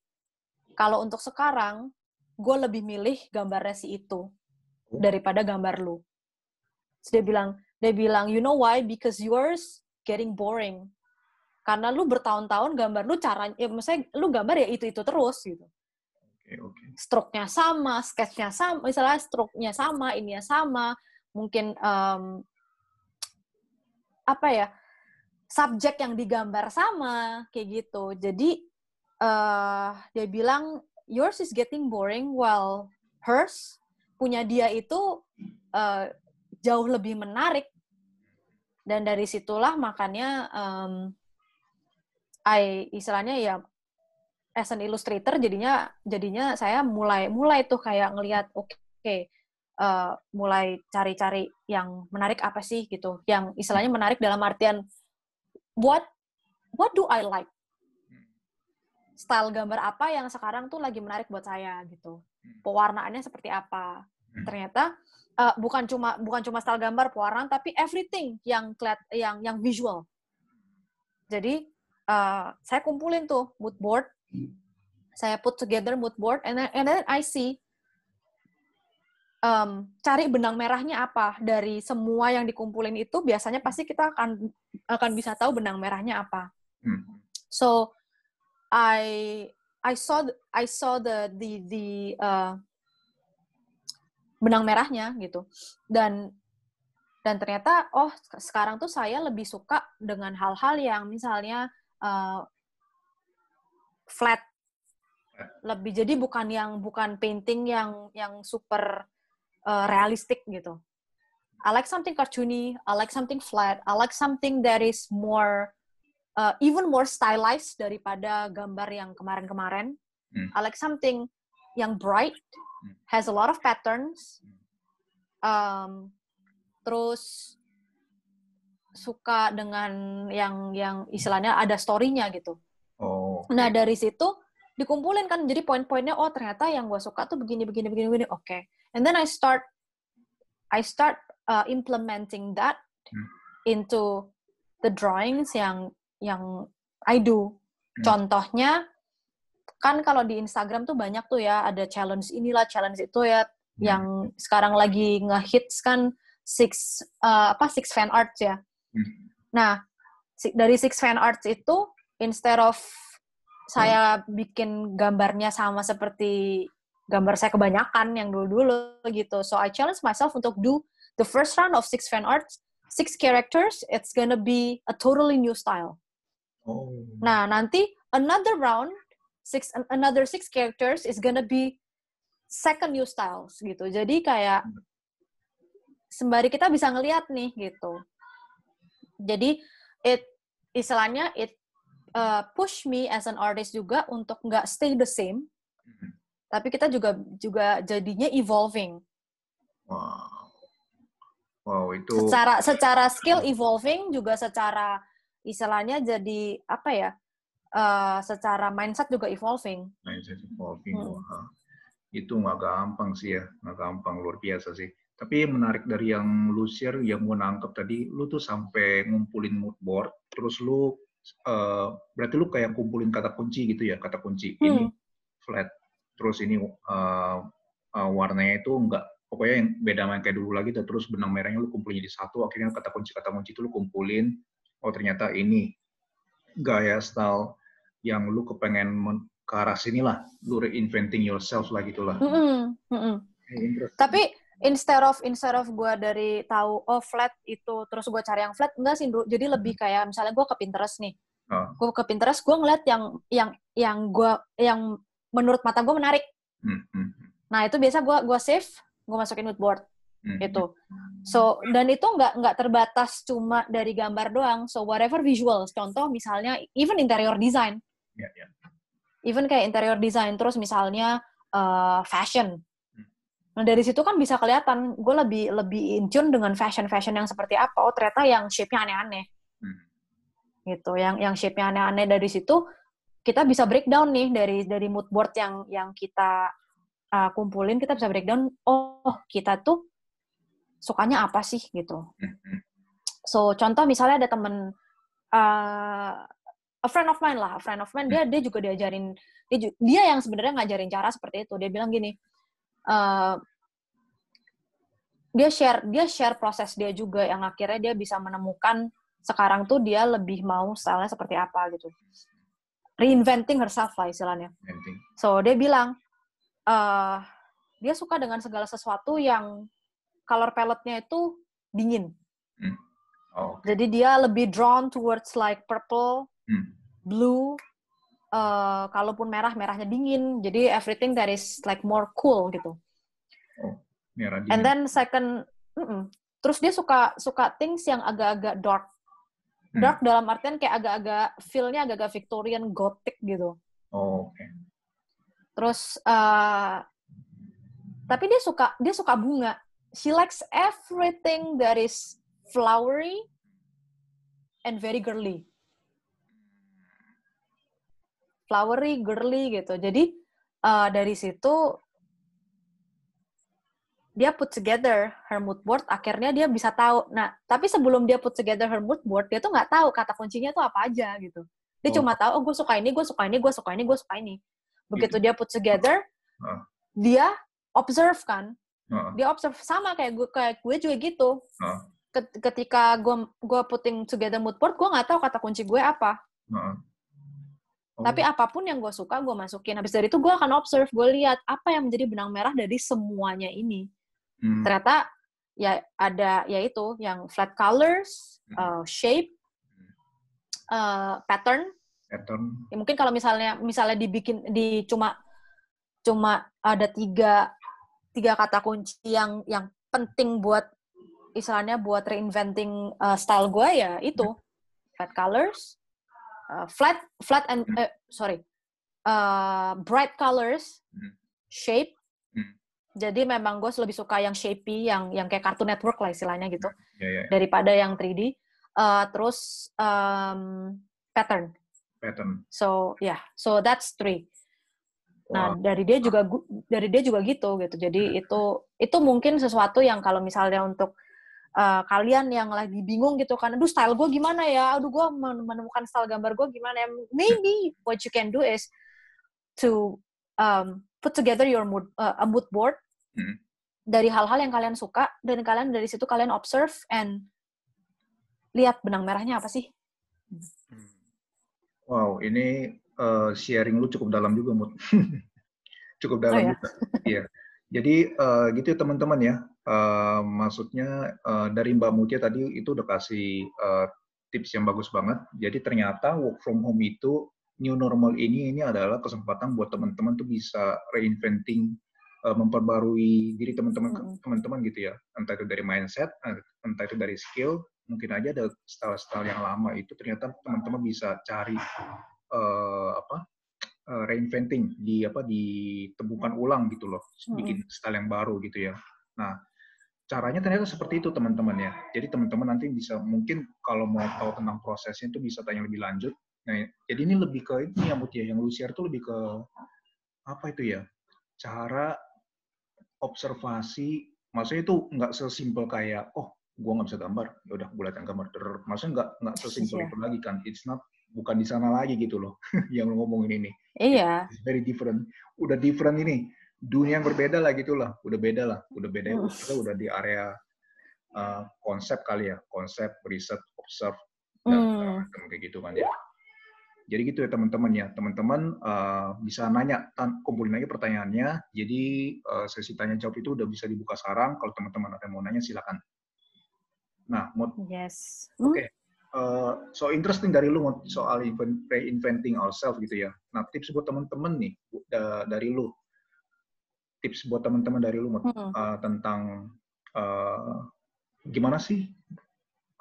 kalau untuk sekarang gue lebih milih gambar resi itu daripada gambar lu Terus dia bilang dia bilang you know why because yours getting boring karena lu bertahun-tahun gambar lu caranya ya misalnya lu gambar ya itu itu terus gitu okay, stroke-nya sama sketch-nya sama misalnya stroke-nya sama ininya sama mungkin um, apa ya subjek yang digambar sama kayak gitu. Jadi uh, dia bilang yours is getting boring while hers punya dia itu uh, jauh lebih menarik. Dan dari situlah makanya um, I istilahnya ya as an illustrator jadinya jadinya saya mulai mulai tuh kayak ngelihat oke okay, uh, eh, mulai cari-cari yang menarik apa sih gitu yang istilahnya menarik dalam artian what what do I like hmm. style gambar apa yang sekarang tuh lagi menarik buat saya gitu hmm. pewarnaannya seperti apa hmm. ternyata uh, bukan cuma bukan cuma style gambar pewarnaan tapi everything yang keliat, yang yang visual jadi uh, saya kumpulin tuh mood board saya put together mood board and then, and then I see um, cari benang merahnya apa dari semua yang dikumpulin itu biasanya hmm. pasti kita akan akan bisa tahu benang merahnya apa. Hmm. So I I saw I saw the the the uh, benang merahnya gitu dan dan ternyata oh sekarang tuh saya lebih suka dengan hal-hal yang misalnya uh, flat eh. lebih jadi bukan yang bukan painting yang yang super uh, realistik gitu. I like something cartoony, I like something flat, I like something that is more uh, even more stylized daripada gambar yang kemarin-kemarin. Hmm. I like something yang bright, hmm. has a lot of patterns. Um, terus suka dengan yang yang istilahnya ada story-nya gitu. Oh. Nah, dari situ dikumpulin kan jadi poin-poinnya oh ternyata yang gue suka tuh begini begini begini begini. Oke. Okay and then i start i start uh, implementing that hmm. into the drawings yang yang i do hmm. contohnya kan kalau di Instagram tuh banyak tuh ya ada challenge inilah challenge itu ya hmm. yang sekarang lagi ngehits kan six uh, apa six fan arts ya hmm. nah dari six fan arts itu instead of saya hmm. bikin gambarnya sama seperti gambar saya kebanyakan yang dulu-dulu gitu. So I challenge myself untuk do the first round of six fan arts, six characters. It's gonna be a totally new style. Oh. Nah nanti another round six another six characters is gonna be second new styles gitu. Jadi kayak sembari kita bisa ngelihat nih gitu. Jadi it istilahnya it uh, push me as an artist juga untuk nggak stay the same. Mm-hmm tapi kita juga juga jadinya evolving.
Wow. Wow, itu secara secara
skill evolving juga secara istilahnya jadi apa ya? Uh, secara mindset juga evolving.
Mindset evolving. Hmm. Wow. Itu nggak gampang sih ya, nggak gampang luar biasa sih. Tapi menarik dari yang lu share, yang gue nangkep tadi, lu tuh sampai ngumpulin mood board, terus lu uh, berarti lu kayak kumpulin kata kunci gitu ya, kata kunci hmm. ini flat terus ini uh, uh, warnanya itu enggak pokoknya yang beda main kayak dulu lagi terus benang merahnya lu kumpulin jadi satu akhirnya kata kunci kata kunci itu lu kumpulin oh ternyata ini gaya style yang lu kepengen ke arah sini lah lu reinventing yourself lah gitulah mm
-hmm. Mm -hmm. tapi instead of instead of gue dari tahu oh flat itu terus gue cari yang flat enggak sih bro jadi lebih kayak misalnya gue ke Pinterest nih oh. Ah. gue ke Pinterest gue ngeliat yang yang yang gue yang menurut mata gue menarik. Hmm, hmm, hmm. Nah itu biasa gue gua save, gue masukin moodboard hmm. gitu. Hmm. So dan itu nggak nggak terbatas cuma dari gambar doang. So whatever visuals, contoh misalnya even interior design, yeah, yeah. even kayak interior design terus misalnya uh, fashion. Nah dari situ kan bisa kelihatan gue lebih lebih in tune dengan fashion fashion yang seperti apa. Oh ternyata yang shape-nya aneh-aneh. Gitu, yang yang shape-nya aneh-aneh dari situ kita bisa breakdown nih dari dari mood board yang yang kita uh, kumpulin kita bisa breakdown oh kita tuh sukanya apa sih gitu mm-hmm. so contoh misalnya ada temen uh, a friend of mine lah a friend of mine dia dia juga diajarin dia dia yang sebenarnya ngajarin cara seperti itu dia bilang gini uh, dia share dia share proses dia juga yang akhirnya dia bisa menemukan sekarang tuh dia lebih mau stylenya seperti apa gitu reinventing herself lah istilahnya. So dia bilang uh, dia suka dengan segala sesuatu yang color palette-nya itu dingin. Hmm. Oh, okay. Jadi dia lebih drawn towards like purple, hmm. blue, uh, kalaupun merah merahnya dingin. Jadi everything that is like more cool gitu.
Oh, merah dingin. And then
second, mm -mm. terus dia suka suka things yang agak-agak dark Hmm. Dark hmm. dalam artian kayak agak-agak feel-nya agak-agak Victorian Gothic gitu. Oh, oke. Okay. Terus uh, tapi dia suka dia suka bunga. She likes everything that is flowery and very girly. Flowery, girly gitu. Jadi uh, dari situ dia put together her mood board akhirnya dia bisa tahu nah tapi sebelum dia put together her mood board dia tuh nggak tahu kata kuncinya tuh apa aja gitu dia oh. cuma tahu oh gue suka ini gue suka ini gue suka ini gue suka ini begitu gitu. dia put together uh. dia observe kan uh. dia observe sama kayak gue kayak gue juga gitu uh. ketika gue gue putting together mood board gue nggak tahu kata kunci gue apa uh. Tapi apapun yang gue suka, gue masukin. Habis dari itu gue akan observe, gue lihat apa yang menjadi benang merah dari semuanya ini. Hmm. Ternyata ya ada yaitu yang flat colors, hmm. uh, shape, hmm. uh, pattern. Pattern. Ya, mungkin kalau misalnya misalnya dibikin di cuma cuma ada tiga tiga kata kunci yang yang penting buat istilahnya buat reinventing uh, style gue ya itu hmm. flat colors, uh, flat flat and uh, sorry uh, bright colors, shape, jadi memang gue lebih suka yang shapey, yang yang kayak kartu network lah istilahnya gitu,
yeah, yeah, yeah. daripada
yang 3D. Uh, eh, terus um, pattern. Pattern. So yeah, so that's three. Nah, dari dia juga dari dia juga gitu gitu. Jadi ya. itu itu mungkin sesuatu yang kalau misalnya untuk uh, kalian yang lagi bingung gitu kan, aduh style gue gimana ya? Aduh gue menemukan style gambar gue gimana ya? Maybe what you can do is to um, put together your mood uh, a mood board Hmm. dari hal-hal yang kalian suka dan kalian dari situ kalian observe and lihat benang merahnya apa sih hmm.
wow ini uh, sharing lu cukup dalam juga mut cukup oh, dalam oh, ya? juga iya jadi uh, gitu ya teman-teman ya uh, maksudnya uh, dari Mbak Mutia tadi itu udah kasih uh, tips yang bagus banget jadi ternyata work from home itu new normal ini ini adalah kesempatan buat teman-teman tuh bisa reinventing uh, memperbarui diri teman-teman teman-teman gitu ya entah itu dari mindset eh, entah itu dari skill mungkin aja ada style-style yang lama itu ternyata teman-teman bisa cari uh, apa uh, reinventing di apa ditemukan ulang gitu loh bikin style yang baru gitu ya nah caranya ternyata seperti itu teman-teman ya. Jadi teman-teman nanti bisa mungkin kalau mau tahu tentang prosesnya itu bisa tanya lebih lanjut. Nah, jadi ini lebih ke ini ya Mutia, ya. yang lu share tuh lebih ke apa itu ya? Cara observasi maksudnya itu nggak sesimpel kayak oh gue nggak bisa gambar ya udah gue latihan gambar Drrr. maksudnya nggak nggak sesimpel yeah. itu lagi kan it's not bukan di sana lagi gitu loh yang lo ngomongin ini iya it's very different udah different ini dunia yang berbeda lah gitu lah udah beda lah udah beda uh. ya. udah di area uh, konsep kali ya konsep riset observe
dan mm.
kayak gitu kan ya jadi gitu ya teman-teman ya, teman-teman uh, bisa nanya, kumpulin lagi pertanyaannya. Jadi uh, sesi tanya jawab itu udah bisa dibuka sekarang. Kalau teman-teman ada yang mau nanya silakan. Nah, mod. Yes. Oke. Okay. Uh, eh, so interesting dari lu mod, soal reinventing ourselves gitu ya. Nah, tips buat teman-teman nih uh, dari lu. Tips buat teman-teman dari lu Mut, uh, hmm. tentang uh, gimana sih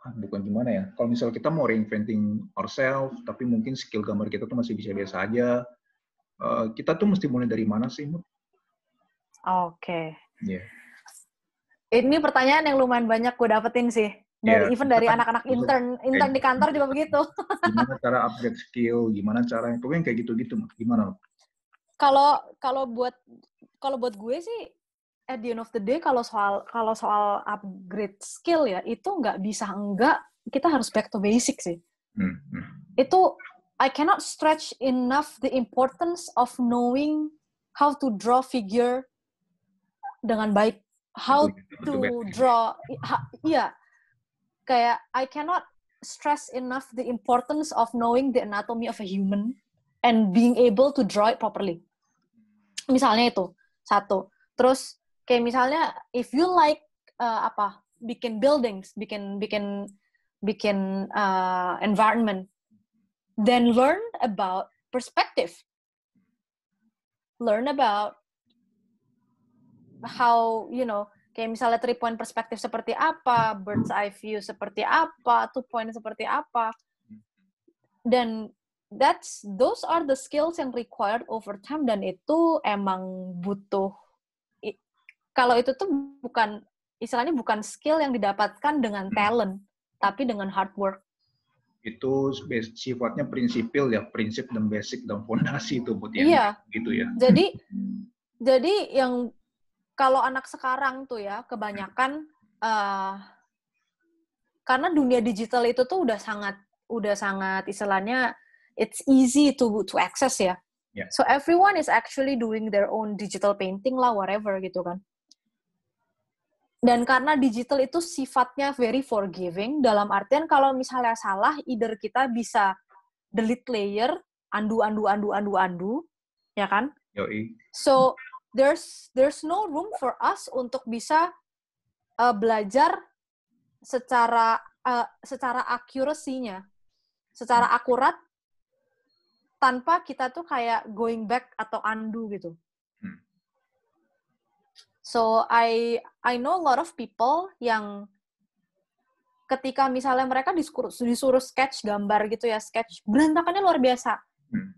Ah, bukan gimana ya kalau misalnya kita mau reinventing ourselves tapi mungkin skill gambar kita tuh masih bisa biasa aja uh, kita tuh mesti mulai dari mana sih Oke. Okay. Iya. Yeah.
Ini pertanyaan yang lumayan banyak gue dapetin sih dari yeah. even dari kan anak-anak intern intern eh, di kantor juga begitu.
gimana cara upgrade skill, gimana cara pokoknya kayak gitu-gitu gimana?
Kalau kalau buat kalau buat gue sih at the end of the day kalau soal kalau soal upgrade skill ya itu nggak bisa enggak kita harus back to basic sih. Hmm, hmm. Itu I cannot stretch enough the importance of knowing how to draw figure dengan baik, how to draw ha, iya. Kayak I cannot stress enough the importance of knowing the anatomy of a human and being able to draw it properly. Misalnya itu satu. Terus kayak misalnya if you like uh, apa bikin buildings bikin bikin bikin uh, environment then learn about perspective learn about how you know kayak misalnya three point perspective seperti apa bird's eye view seperti apa two point seperti apa dan that's those are the skills yang required over time dan itu emang butuh kalau itu tuh bukan istilahnya bukan skill yang didapatkan dengan hmm. talent, tapi dengan hard work.
Itu sifatnya prinsipil ya, prinsip dan basic dan fondasi itu buat ya. Iya. Gitu ya. Jadi
hmm. jadi yang kalau anak sekarang tuh ya kebanyakan uh, karena dunia digital itu tuh udah sangat udah sangat istilahnya it's easy to to access ya. Yeah. So everyone is actually doing their own digital painting lah whatever gitu kan dan karena digital itu sifatnya very forgiving dalam artian kalau misalnya salah either kita bisa delete layer andu andu andu andu andu ya kan Yoi. so there's there's no room for us untuk bisa uh, belajar secara uh, secara akurasinya secara hmm. akurat tanpa kita tuh kayak going back atau undo gitu So I I know a lot of people yang ketika misalnya mereka disuruh, disuruh sketch gambar gitu ya, sketch berantakannya luar biasa. Hmm.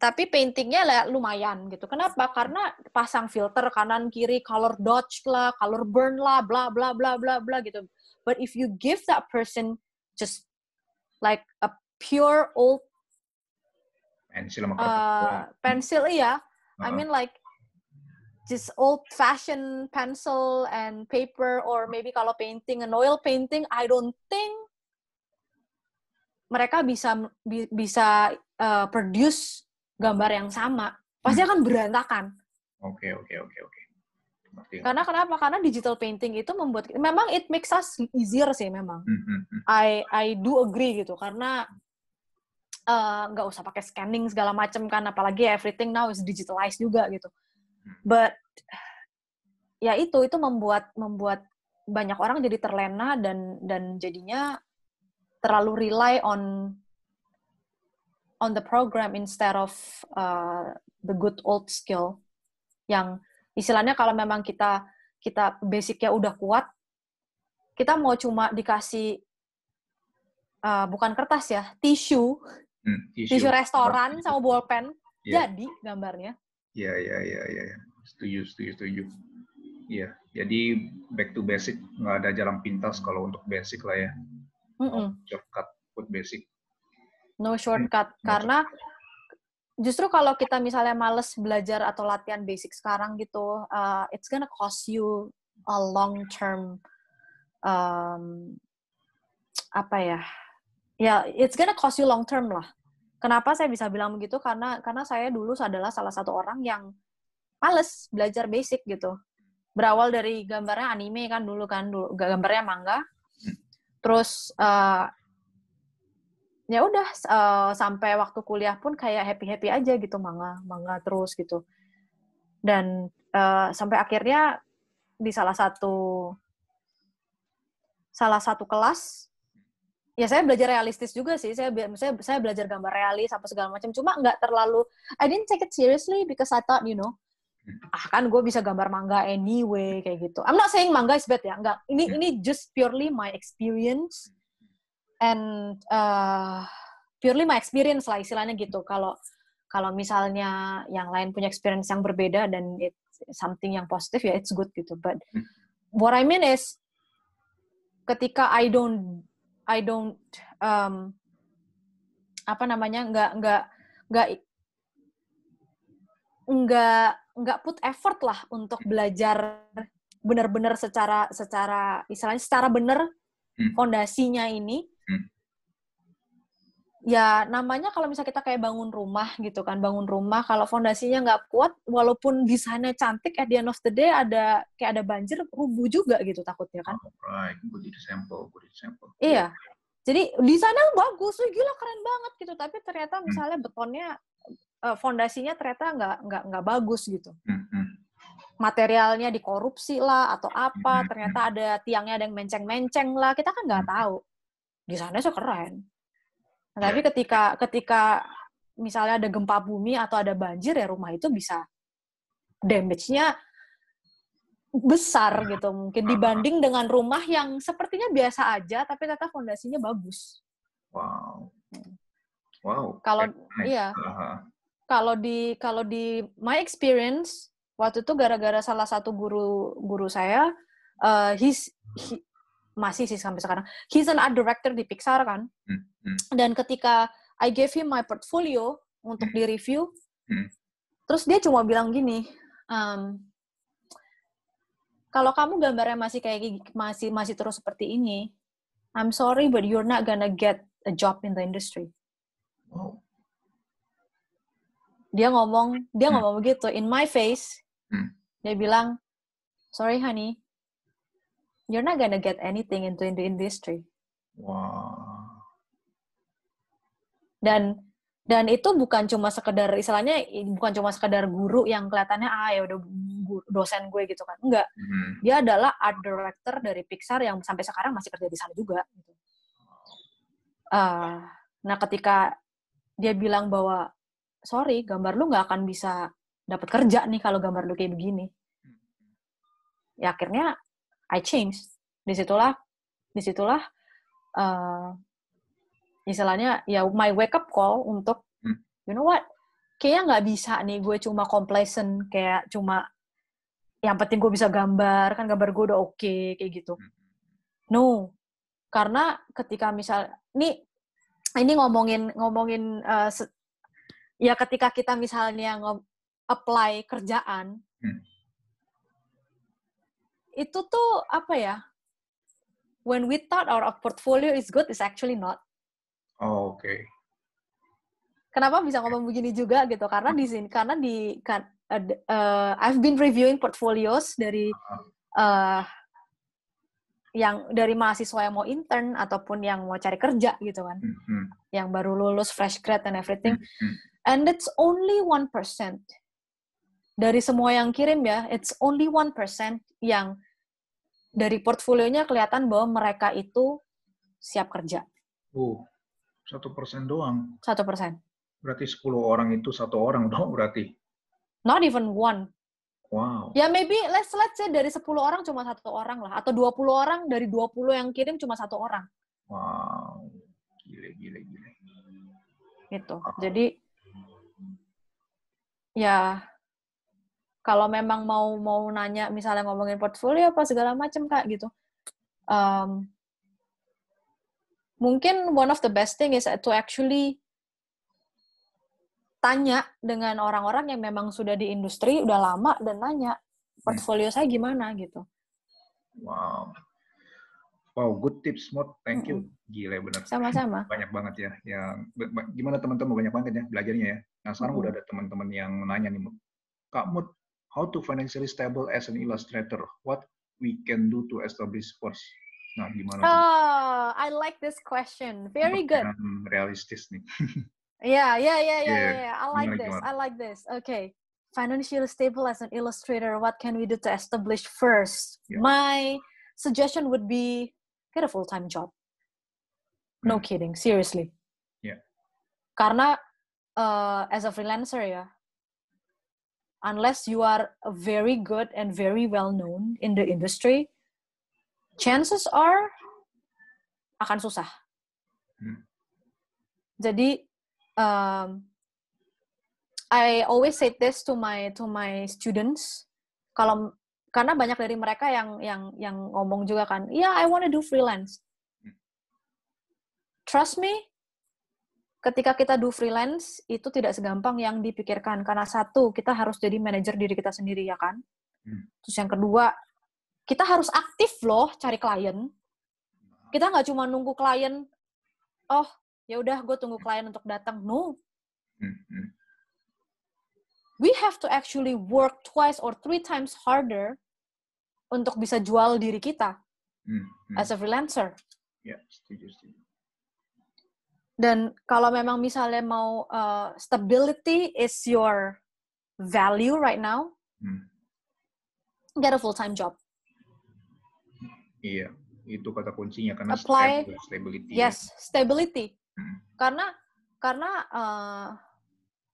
Tapi paintingnya lumayan gitu. Kenapa? Karena pasang filter kanan kiri, color dodge lah, color burn lah, bla bla bla bla bla gitu. But if you give that person just like a pure old
pencil, uh,
pensil iya, uh
-huh. I uh-huh. mean
like just old fashioned pencil and paper or maybe kalau painting an oil painting I don't think mereka bisa bi, bisa uh, produce gambar yang sama pasti hmm. akan berantakan.
Oke oke oke oke.
Karena kenapa? Karena digital painting itu membuat memang it makes us easier sih memang. Hmm, hmm, I I do agree gitu karena eh, nggak uh, usah pakai scanning segala macam kan apalagi everything now is digitalized juga gitu but ya itu itu membuat membuat banyak orang jadi terlena dan dan jadinya terlalu rely on on the program instead of uh, the good old skill yang istilahnya kalau memang kita kita basicnya udah kuat kita mau cuma dikasih uh, bukan kertas ya tisu
hmm, tisu. restoran
sama bolpen yeah. jadi gambarnya
Ya, ya, ya, ya. Setuju, setuju, setuju. Ya, jadi back to basic, nggak ada jalan pintas kalau untuk basic lah ya. Mm -mm. Shortcut buat basic.
No shortcut, mm. karena justru kalau kita misalnya males belajar atau latihan basic sekarang gitu, uh, it's gonna cost you a long term um, apa ya? Ya, yeah, it's gonna cost you long term lah Kenapa saya bisa bilang begitu? Karena karena saya dulu adalah salah satu orang yang males belajar basic gitu. Berawal dari gambarnya anime kan dulu kan dulu gambarnya manga. Terus uh, ya udah uh, sampai waktu kuliah pun kayak happy happy aja gitu manga manga terus gitu dan uh, sampai akhirnya di salah satu salah satu kelas ya saya belajar realistis juga sih saya saya saya belajar gambar realis apa segala macam cuma nggak terlalu I didn't take it seriously because I thought you know ah kan gue bisa gambar mangga anyway kayak gitu I'm not saying mangga is bad ya nggak ini ya. ini just purely my experience and uh, purely my experience lah istilahnya gitu kalau kalau misalnya yang lain punya experience yang berbeda dan it something yang positif ya it's good gitu but hmm. what I mean is ketika I don't I don't um, apa namanya nggak nggak nggak nggak nggak put effort lah untuk belajar benar-benar secara secara istilahnya secara benar hmm. fondasinya ini hmm ya namanya kalau misalnya kita kayak bangun rumah gitu kan bangun rumah kalau fondasinya nggak kuat walaupun desainnya cantik at the end of the day ada kayak ada banjir rubuh juga gitu takutnya kan oh,
right good example good example
iya yeah. jadi desainnya bagus oh, gila keren banget gitu tapi ternyata hmm. misalnya hmm. betonnya eh, fondasinya ternyata nggak nggak nggak bagus gitu hmm, hmm. materialnya dikorupsi lah atau apa ternyata ada tiangnya ada yang menceng-menceng lah kita kan nggak tahu di sana so keren Nah, tapi ya. ketika ketika misalnya ada gempa bumi atau ada banjir ya rumah itu bisa damage-nya besar gitu mungkin dibanding dengan rumah yang sepertinya biasa aja tapi ternyata fondasinya bagus.
Wow. Hmm. Wow. Kalau nice. iya. Uh-huh.
Kalau di kalau di my experience waktu itu gara-gara salah satu guru guru saya uh, eh, he's, he masih sih sampai sekarang he's an art director di Pixar kan hmm. hmm. dan ketika I gave him my portfolio untuk hmm. di review hmm. terus dia cuma bilang gini um, kalau kamu gambarnya masih kayak masih masih terus seperti ini I'm sorry but you're not gonna get a job in the industry dia ngomong dia hmm. ngomong begitu in my face hmm. dia bilang sorry honey you're not gonna get anything into in the industry. Wow. Dan dan itu bukan cuma sekedar istilahnya bukan cuma sekedar guru yang kelihatannya ah ya udah dosen gue gitu kan enggak hmm. dia adalah art director dari Pixar yang sampai sekarang masih kerja di sana juga gitu. uh, nah ketika dia bilang bahwa sorry gambar lu nggak akan bisa dapat kerja nih kalau gambar lu kayak begini mm-hmm. ya akhirnya I change, Disitulah, disitulah uh, istilahnya ya my wake up call untuk hmm. you know what kayaknya nggak bisa nih gue cuma complacent kayak cuma yang penting gue bisa gambar kan gambar gue udah oke okay, kayak gitu hmm. no karena ketika misal ini ini ngomongin ngomongin uh, ya ketika kita misalnya ngom apply kerjaan hmm itu tuh apa ya? When we thought our portfolio is good, it's actually not.
Oh, oke. Okay.
Kenapa bisa ngomong begini juga gitu? Karena di sini, karena di kan, uh, I've been reviewing portfolios dari uh, yang dari mahasiswa yang mau intern ataupun yang mau cari kerja gitu kan, mm -hmm. yang baru lulus fresh grad and everything, mm -hmm. and it's only one percent dari semua yang kirim ya, it's only one percent yang dari portfolionya kelihatan bahwa mereka itu siap kerja.
Oh, satu persen doang. Satu persen. Berarti sepuluh orang itu satu orang doang berarti.
Not even one. Wow. Ya maybe let's let's say dari sepuluh orang cuma satu orang lah atau dua puluh orang dari dua puluh yang kirim cuma satu orang.
Wow. Gile gile gile.
Itu, Jadi ya kalau memang mau mau nanya misalnya ngomongin portfolio apa segala macam kak gitu um, mungkin one of the best thing is to actually tanya dengan orang-orang yang memang sudah di industri udah lama dan nanya portfolio saya gimana gitu
wow wow good tips mod thank you gila benar sama-sama banyak banget ya yang gimana teman-teman banyak banget ya belajarnya ya nah sekarang mm -hmm. udah ada teman-teman yang nanya nih kak Mut, how to financially stable as an illustrator what we can do to establish first nah gimana
oh I like this question very good
realistis nih
yeah, yeah yeah yeah yeah I like this I like this okay financially stable as an illustrator what can we do to establish first yeah. my suggestion would be get a full-time job no hmm. kidding seriously yeah karena uh, as a freelancer ya unless you are very good and very well known in the industry, chances are akan susah. Hmm. Jadi, um, I always say this to my to my students. Kalau karena banyak dari mereka yang yang yang ngomong juga kan, yeah, I want to do freelance. Hmm. Trust me, ketika kita do freelance itu tidak segampang yang dipikirkan karena satu kita harus jadi manajer diri kita sendiri ya kan hmm. terus yang kedua kita harus aktif loh cari klien kita nggak cuma nunggu klien oh ya udah gue tunggu klien untuk datang no hmm, hmm. we have to actually work twice or three times harder untuk bisa jual diri kita hmm. hmm. as a freelancer
ya setuju setuju
dan kalau memang misalnya mau uh, stability is your value right now hmm. get a full time job
iya itu kata kuncinya karena apply stability ya. yes
stability hmm. karena karena uh,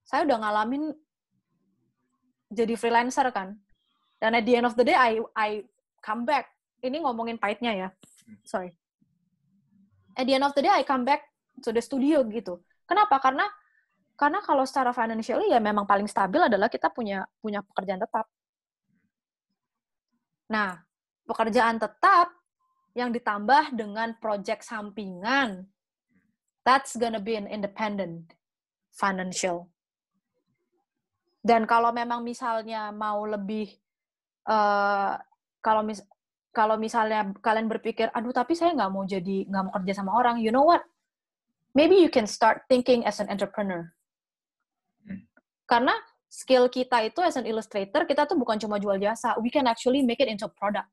saya udah ngalamin jadi freelancer kan dan at the end of the day I I come back ini ngomongin pahitnya ya hmm. sorry at the end of the day I come back sudah studio gitu. Kenapa? Karena karena kalau secara financially ya memang paling stabil adalah kita punya punya pekerjaan tetap. Nah, pekerjaan tetap yang ditambah dengan project sampingan, that's gonna be an independent financial. Dan kalau memang misalnya mau lebih uh, kalau mis kalau misalnya kalian berpikir, aduh tapi saya nggak mau jadi nggak mau kerja sama orang, you know what? maybe you can start thinking as an entrepreneur. Hmm. Karena skill kita itu as an illustrator, kita tuh bukan cuma jual jasa, we can actually make it into product.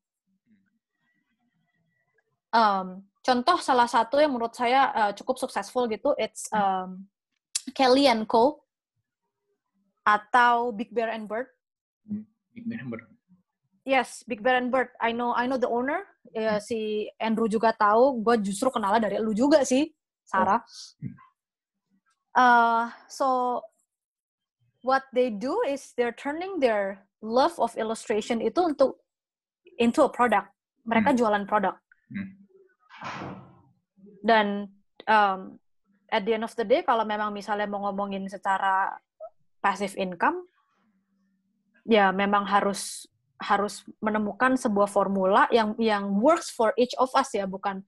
Um, contoh salah satu yang menurut saya uh, cukup successful gitu, it's um, Kelly and Co. atau Big Bear and Bird. Hmm, Big Bear and Bird. Yes, Big Bear and Bird. I know, I know the owner. Uh, si Andrew juga tahu. Gue justru kenalnya dari lu juga sih. Sarah. Oh. Uh, so what they do is they're turning their love of illustration itu untuk into a product. Mereka hmm. jualan produk. Hmm. Dan um, at the end of the day, kalau memang misalnya mau ngomongin secara passive income, ya memang harus harus menemukan sebuah formula yang yang works for each of us ya, bukan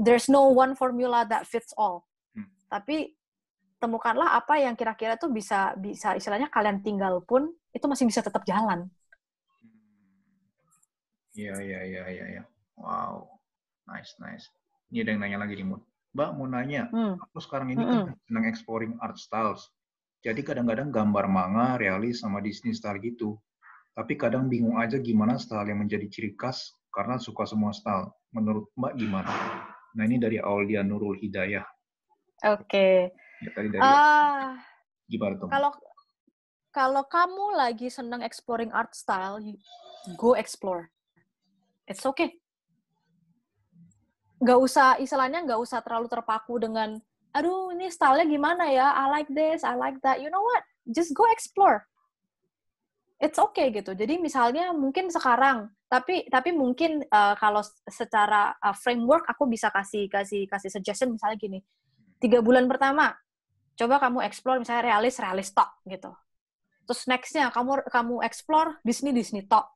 there's no one formula that fits all. Hmm. Tapi temukanlah apa yang kira-kira tuh bisa bisa istilahnya kalian tinggal pun itu masih bisa tetap jalan.
Iya iya iya iya iya. Wow. Nice nice. Ini ada yang nanya lagi nih, Mbak mau nanya, hmm. aku sekarang ini kan hmm. kan senang exploring art styles. Jadi kadang-kadang gambar manga, realis sama Disney style gitu. Tapi kadang bingung aja gimana style yang menjadi ciri khas karena suka semua style. Menurut Mbak gimana? Nah ini dari Aulia Nurul Hidayah.
Oke.
Okay. Ya, ah. dari gimana tuh? Kalau
kalau kamu lagi seneng exploring art style, go explore. It's okay. Gak usah istilahnya gak usah terlalu terpaku dengan aduh ini stylenya gimana ya, I like this, I like that. You know what? Just go explore. It's okay gitu. Jadi misalnya mungkin sekarang tapi tapi mungkin uh, kalau secara uh, framework aku bisa kasih kasih kasih suggestion misalnya gini tiga bulan pertama coba kamu explore misalnya realis realis tok gitu terus nextnya kamu kamu explore Disney Disney tok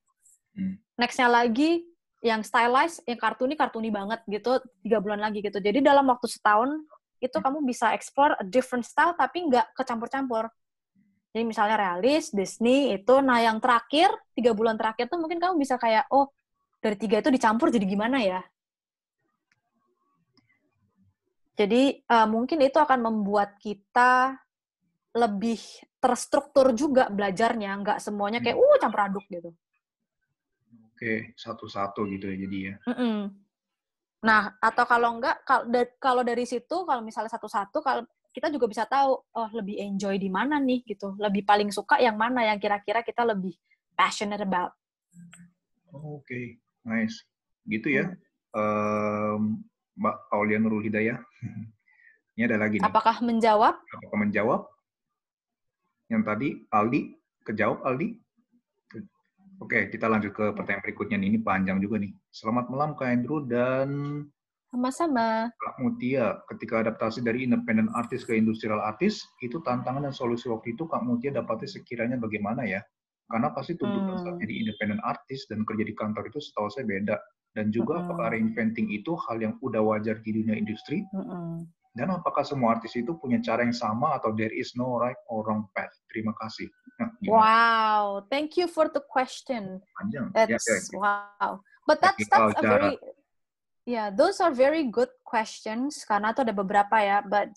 hmm. nextnya lagi yang stylized yang kartuni kartuni banget gitu tiga bulan lagi gitu jadi dalam waktu setahun itu hmm. kamu bisa explore a different style tapi nggak kecampur-campur jadi misalnya realis, Disney itu. Nah yang terakhir, tiga bulan terakhir tuh mungkin kamu bisa kayak, oh dari tiga itu dicampur jadi gimana ya? Jadi uh, mungkin itu akan membuat kita lebih terstruktur juga belajarnya, nggak semuanya kayak uh campur aduk gitu.
Oke, satu-satu gitu ya jadi ya.
Mm -mm. Nah, atau kalau enggak, kalau dari situ, kalau misalnya satu-satu, kalau kita juga bisa tahu oh lebih enjoy di mana nih gitu lebih paling suka yang mana yang kira-kira kita lebih passionate about
oke okay. nice gitu ya um, Mbak Aulia Nurul Hidayah ini ada lagi nih. apakah
menjawab apakah
menjawab yang tadi Aldi kejawab Aldi Oke, kita lanjut ke pertanyaan berikutnya nih. Ini panjang juga nih. Selamat malam Kak Andrew dan
sama-sama.
Kak Mutia, ketika adaptasi dari independen artis ke industrial artis, itu tantangan dan solusi waktu itu Kak Mutia dapatnya sekiranya bagaimana ya? Karena pasti tuntutan hmm. saat jadi independen artis dan kerja di kantor itu setahu saya beda. Dan juga hmm. apakah reinventing itu hal yang udah wajar di dunia industri? Hmm. Dan apakah semua artis itu punya cara yang sama atau there is no right or wrong path? Terima kasih.
Nah, wow, thank you for the question. Panjang. That's, yeah, yeah, yeah. Wow, but that's that's a very Yeah, those are very good questions karena tuh ada beberapa ya, but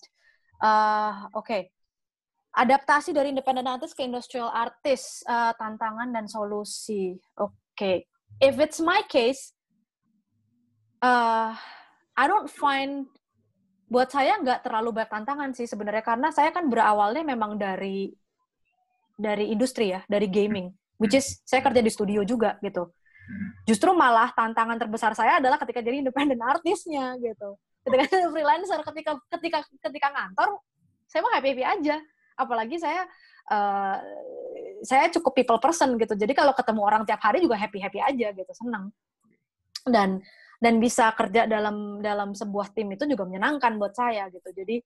uh, oke. Okay. Adaptasi dari independent artist ke industrial artist, uh, tantangan dan solusi. Oke. Okay. If it's my case, uh, I don't find buat saya nggak terlalu banyak tantangan sih sebenarnya karena saya kan berawalnya memang dari dari industri ya, dari gaming, which is saya kerja di studio juga gitu. Justru malah tantangan terbesar saya adalah ketika jadi independen artisnya gitu. Ketika freelancer, ketika ketika ketika ngantor, saya mah happy happy aja. Apalagi saya uh, saya cukup people person gitu. Jadi kalau ketemu orang tiap hari juga happy happy aja gitu, seneng Dan dan bisa kerja dalam dalam sebuah tim itu juga menyenangkan buat saya gitu. Jadi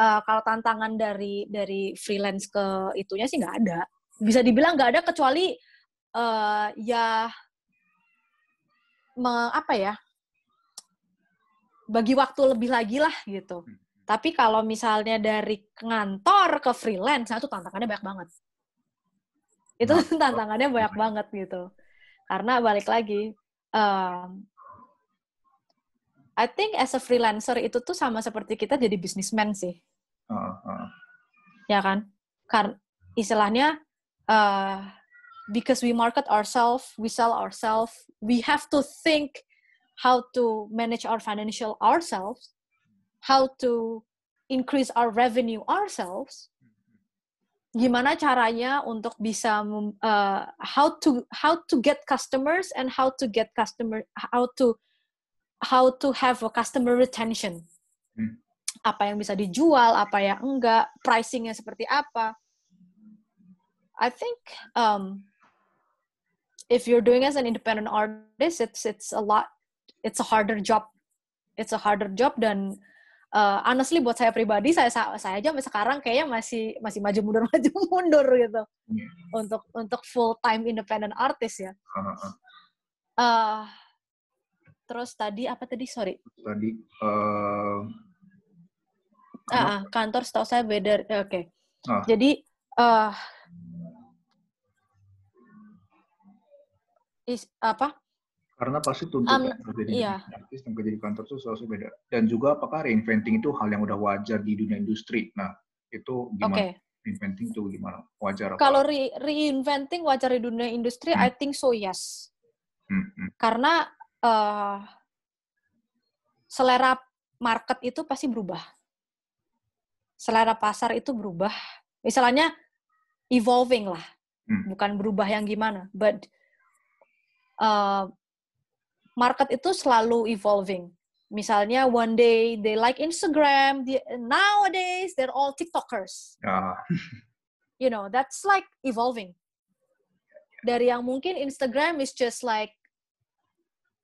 uh, kalau tantangan dari dari freelance ke itunya sih nggak ada. Bisa dibilang nggak ada kecuali uh, ya me, apa ya bagi waktu lebih lagi lah gitu. Hmm. Tapi kalau misalnya dari ngantor ke freelance, nah itu tantangannya banyak banget. Itu nah, tantangannya banyak banget gitu. Karena balik lagi, um, I think as a freelancer itu tuh sama seperti kita jadi businessman sih. Uh, uh. Ya kan? Karena istilahnya uh, because we market ourselves, we sell ourselves, we have to think how to manage our financial ourselves, how to increase our revenue ourselves. Gimana caranya untuk bisa uh, how to how to get customers and how to get customer how to how to have a customer retention. Hmm. Apa yang bisa dijual, apa yang enggak, pricingnya seperti apa. I think um, if you're doing as an independent artist it's it's a lot it's a harder job it's a harder job dan uh, honestly buat saya pribadi saya saya aja sampai sekarang kayaknya masih masih maju mundur maju mundur gitu yeah. Hmm. untuk untuk full time independent artist ya uh-huh. uh, terus tadi apa tadi sorry
tadi uh,
uh, kantor setahu saya beda oke okay. uh. jadi uh, is, apa
karena pasti tuntutan um, ya, iya. artis dan kerja di kantor itu selalu beda dan juga apakah reinventing itu hal yang udah wajar di dunia industri nah itu gimana okay. reinventing itu gimana wajar apa? kalau re
reinventing wajar di dunia industri hmm. I think so yes hmm, hmm. karena uh, selera market itu pasti berubah selera pasar itu berubah misalnya evolving lah hmm. bukan berubah yang gimana but Eh, market itu selalu evolving. Misalnya one day they like Instagram, they, nowadays they're all TikTokers. Uh. you know, that's like evolving. Dari yang mungkin Instagram is just like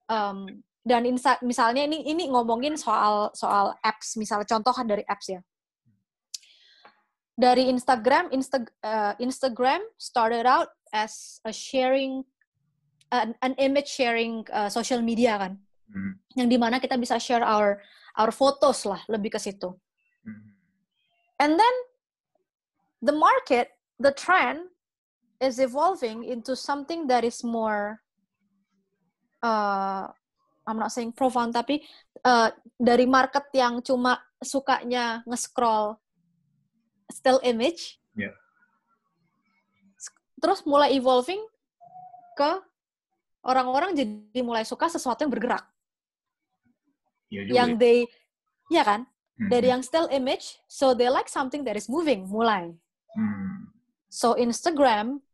um, dan insta, misalnya ini ini ngomongin soal soal apps, misalnya contoh dari apps ya. Dari Instagram, Insta, uh, Instagram started out as a sharing an, an image sharing uh, social media kan, hmm. yang dimana kita bisa share our our photos lah lebih ke situ. Hmm. And then the market, the trend is evolving into something that is more uh, I'm not saying profound tapi uh, dari market yang cuma sukanya nge-scroll still image. Yeah. Terus mulai evolving ke orang-orang jadi mulai suka sesuatu yang bergerak.
Ya Yang ya. they,
ya kan? Hmm. Dari yang still image, so they like something that is moving, mulai. Hmm. So Instagram,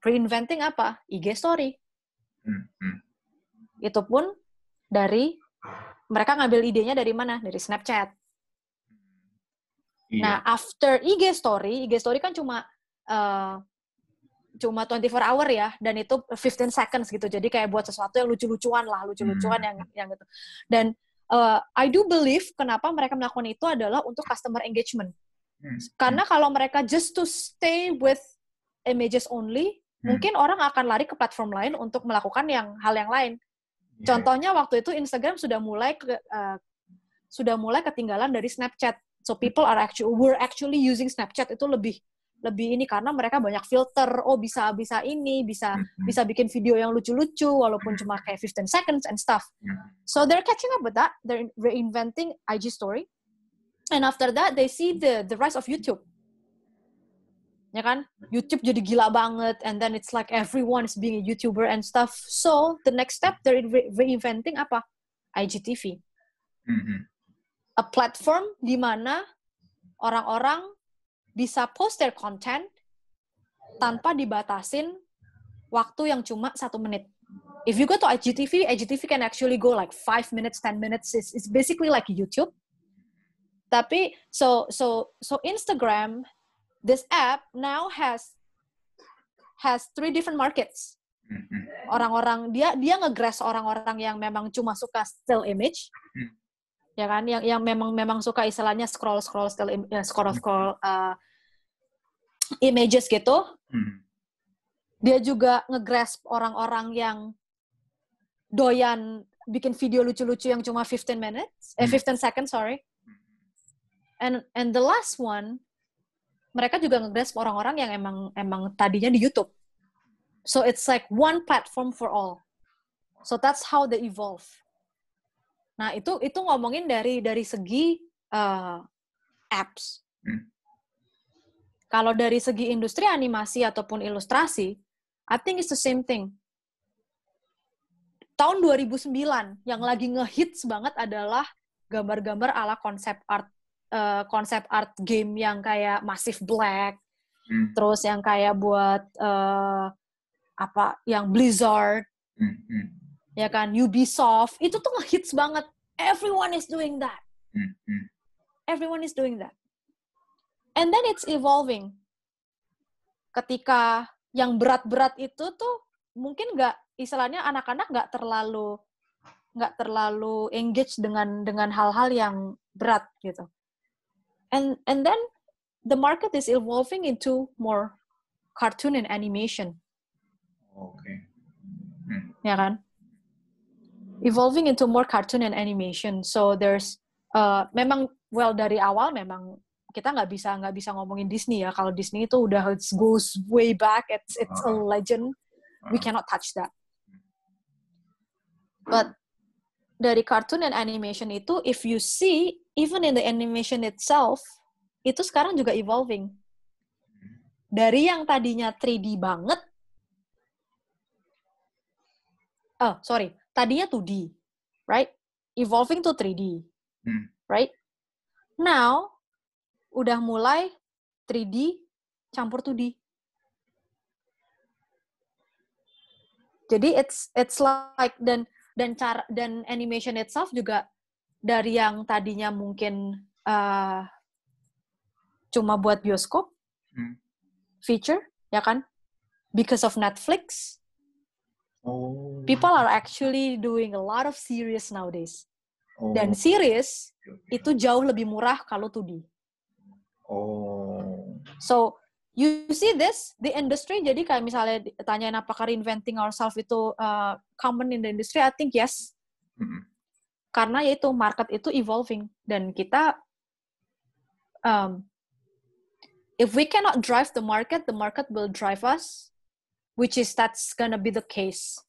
reinventing apa? IG story. Mm Hmm. Itu pun dari, mereka ngambil idenya dari mana? Dari Snapchat. Iya. Nah, after IG story, IG story kan cuma uh, cuma 24 hour ya dan itu 15 seconds gitu jadi kayak buat sesuatu yang lucu-lucuan lah lucu-lucuan hmm. yang yang gitu dan uh, I do believe kenapa mereka melakukan itu adalah untuk customer engagement hmm. karena kalau mereka just to stay with images only hmm. mungkin orang akan lari ke platform lain untuk melakukan yang hal yang lain yeah. contohnya waktu itu Instagram sudah mulai ke, uh, sudah mulai ketinggalan dari Snapchat so people are actually were actually using Snapchat itu lebih lebih ini karena mereka banyak filter oh bisa bisa ini bisa mm-hmm. bisa bikin video yang lucu-lucu walaupun mm-hmm. cuma kayak 15 seconds and stuff mm-hmm. so they're catching up with that they're reinventing IG story and after that they see the the rise of YouTube ya kan YouTube jadi gila banget and then it's like everyone is being a YouTuber and stuff so the next step they're re reinventing apa IGTV a platform di mana orang-orang bisa post their content tanpa dibatasin waktu yang cuma satu menit. If you go to IGTV, IGTV can actually go like five minutes, ten minutes. It's, it's basically like YouTube. Tapi so so so Instagram, this app now has has three different markets. Mm-hmm. Orang-orang dia dia ngegrasp orang-orang yang memang cuma suka still image. Mm-hmm ya kan yang yang memang memang suka istilahnya scroll scroll scroll ya, scroll hmm. scroll uh, images gitu hmm. dia juga ngegrasp orang-orang yang doyan bikin video lucu-lucu yang cuma 15 minutes eh 15 hmm. seconds sorry and and the last one mereka juga ngegrasp orang-orang yang emang emang tadinya di YouTube so it's like one platform for all so that's how they evolve Nah, itu itu ngomongin dari dari segi uh, apps. Hmm. Kalau dari segi industri animasi ataupun ilustrasi, I think it's the same thing. Tahun 2009 yang lagi ngehits banget adalah gambar-gambar ala konsep art eh, konsep uh, art game yang kayak Massive Black, hmm. terus yang kayak buat uh, apa yang Blizzard. Hmm. Hmm ya kan Ubisoft itu tuh ngehits banget everyone is doing that hmm, hmm. everyone is doing that and then it's evolving ketika yang berat-berat itu tuh mungkin nggak istilahnya anak-anak nggak terlalu nggak terlalu engage dengan dengan hal-hal yang berat gitu and and then the market is evolving into more cartoon and animation.
Oke. Okay. Hmm.
Ya kan? evolving into more cartoon and animation. So there's uh, memang well dari awal memang kita nggak bisa nggak bisa ngomongin Disney ya. Kalau Disney itu udah it goes way back. It's it's a uh-huh. legend. We uh-huh. cannot touch that. Hmm. But dari cartoon and animation itu, if you see, even in the animation itself, itu sekarang juga evolving. Dari yang tadinya 3D banget, oh sorry, tadinya 2D, right? Evolving to 3D, hmm. right? Now, udah mulai 3D campur 2D. Jadi it's it's like dan dan cara dan animation itself juga dari yang tadinya mungkin uh, cuma buat bioskop hmm. feature ya kan because of Netflix
Oh. People
are actually doing a lot of series nowadays. Oh. Dan series itu jauh lebih murah kalau 2D. Oh. So you see this the industry jadi kayak misalnya tanyain apakah reinventing ourselves itu uh, common in the industry I think yes karena yaitu market itu evolving dan kita um, if we cannot drive the market the market will drive us which is that's gonna be the case.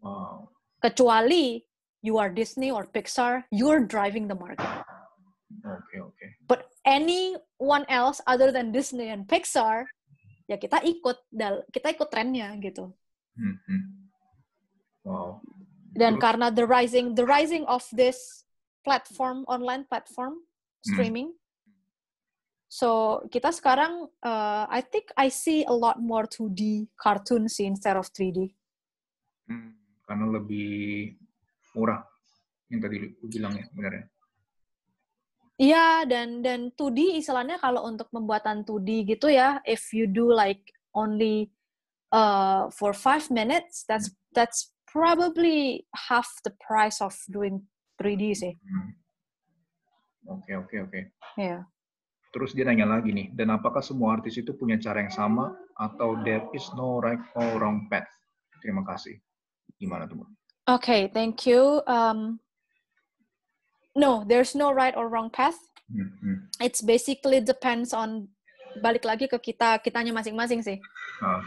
Wow. Kecuali you are Disney or Pixar, you're driving the market. Okay, okay. But anyone else other than Disney and Pixar, ya kita ikut kita ikut trennya gitu.
Mm -hmm. Wow. Dan karena
the rising the rising of this platform online platform hmm. streaming, mm. So kita sekarang, uh, I think I see a lot more 2D cartoon sih instead of 3D. Hmm,
karena lebih murah yang tadi lu bilang ya, benar ya?
Iya, dan dan 2D istilahnya kalau untuk pembuatan 2D gitu ya, if you do like only uh, for five minutes, that's that's probably half the price of doing 3D sih. Hmm. Oke, oke, oke. Iya.
Terus dia nanya lagi nih, dan apakah semua artis itu punya cara yang sama atau there is no right or wrong path? Terima kasih. Gimana tuh? Oke,
okay, thank you. Um, no, there's no right or wrong path. Mm-hmm. It's basically depends on balik lagi ke kita kitanya masing-masing sih. Uh.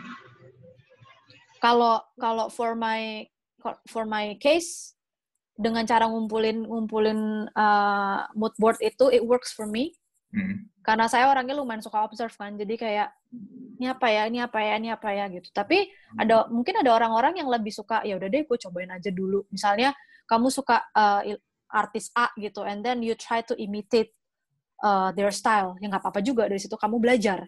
Kalau kalau for my for my case dengan cara ngumpulin ngumpulin uh, mood board itu it works for me Hmm. Karena saya orangnya lumayan suka observe kan, jadi kayak ini apa ya, ini apa ya, ini apa ya gitu. Tapi hmm. ada mungkin ada orang-orang yang lebih suka ya udah deh gue cobain aja dulu. Misalnya kamu suka uh, artis A gitu, and then you try to imitate uh, their style, ya nggak apa-apa juga dari situ kamu belajar.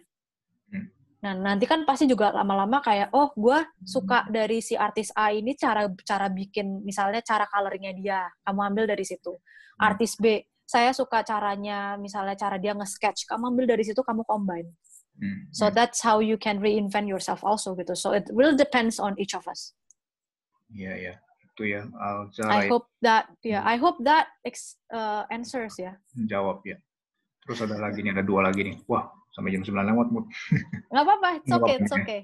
Hmm. Nah nanti kan pasti juga lama-lama kayak oh gue suka dari si artis A ini cara cara bikin misalnya cara coloringnya dia, kamu ambil dari situ. Artis B saya suka caranya misalnya cara dia nge-sketch kamu ambil dari situ kamu combine hmm, so hmm. that's how you can reinvent yourself also gitu so it will depends on each of us
iya ya itu ya I hope
that ya yeah, hmm. I hope that uh, answers ya yeah.
jawab ya terus ada lagi nih ada dua lagi nih wah sampai jam 9 lewat mood
nggak apa-apa it's okay it's okay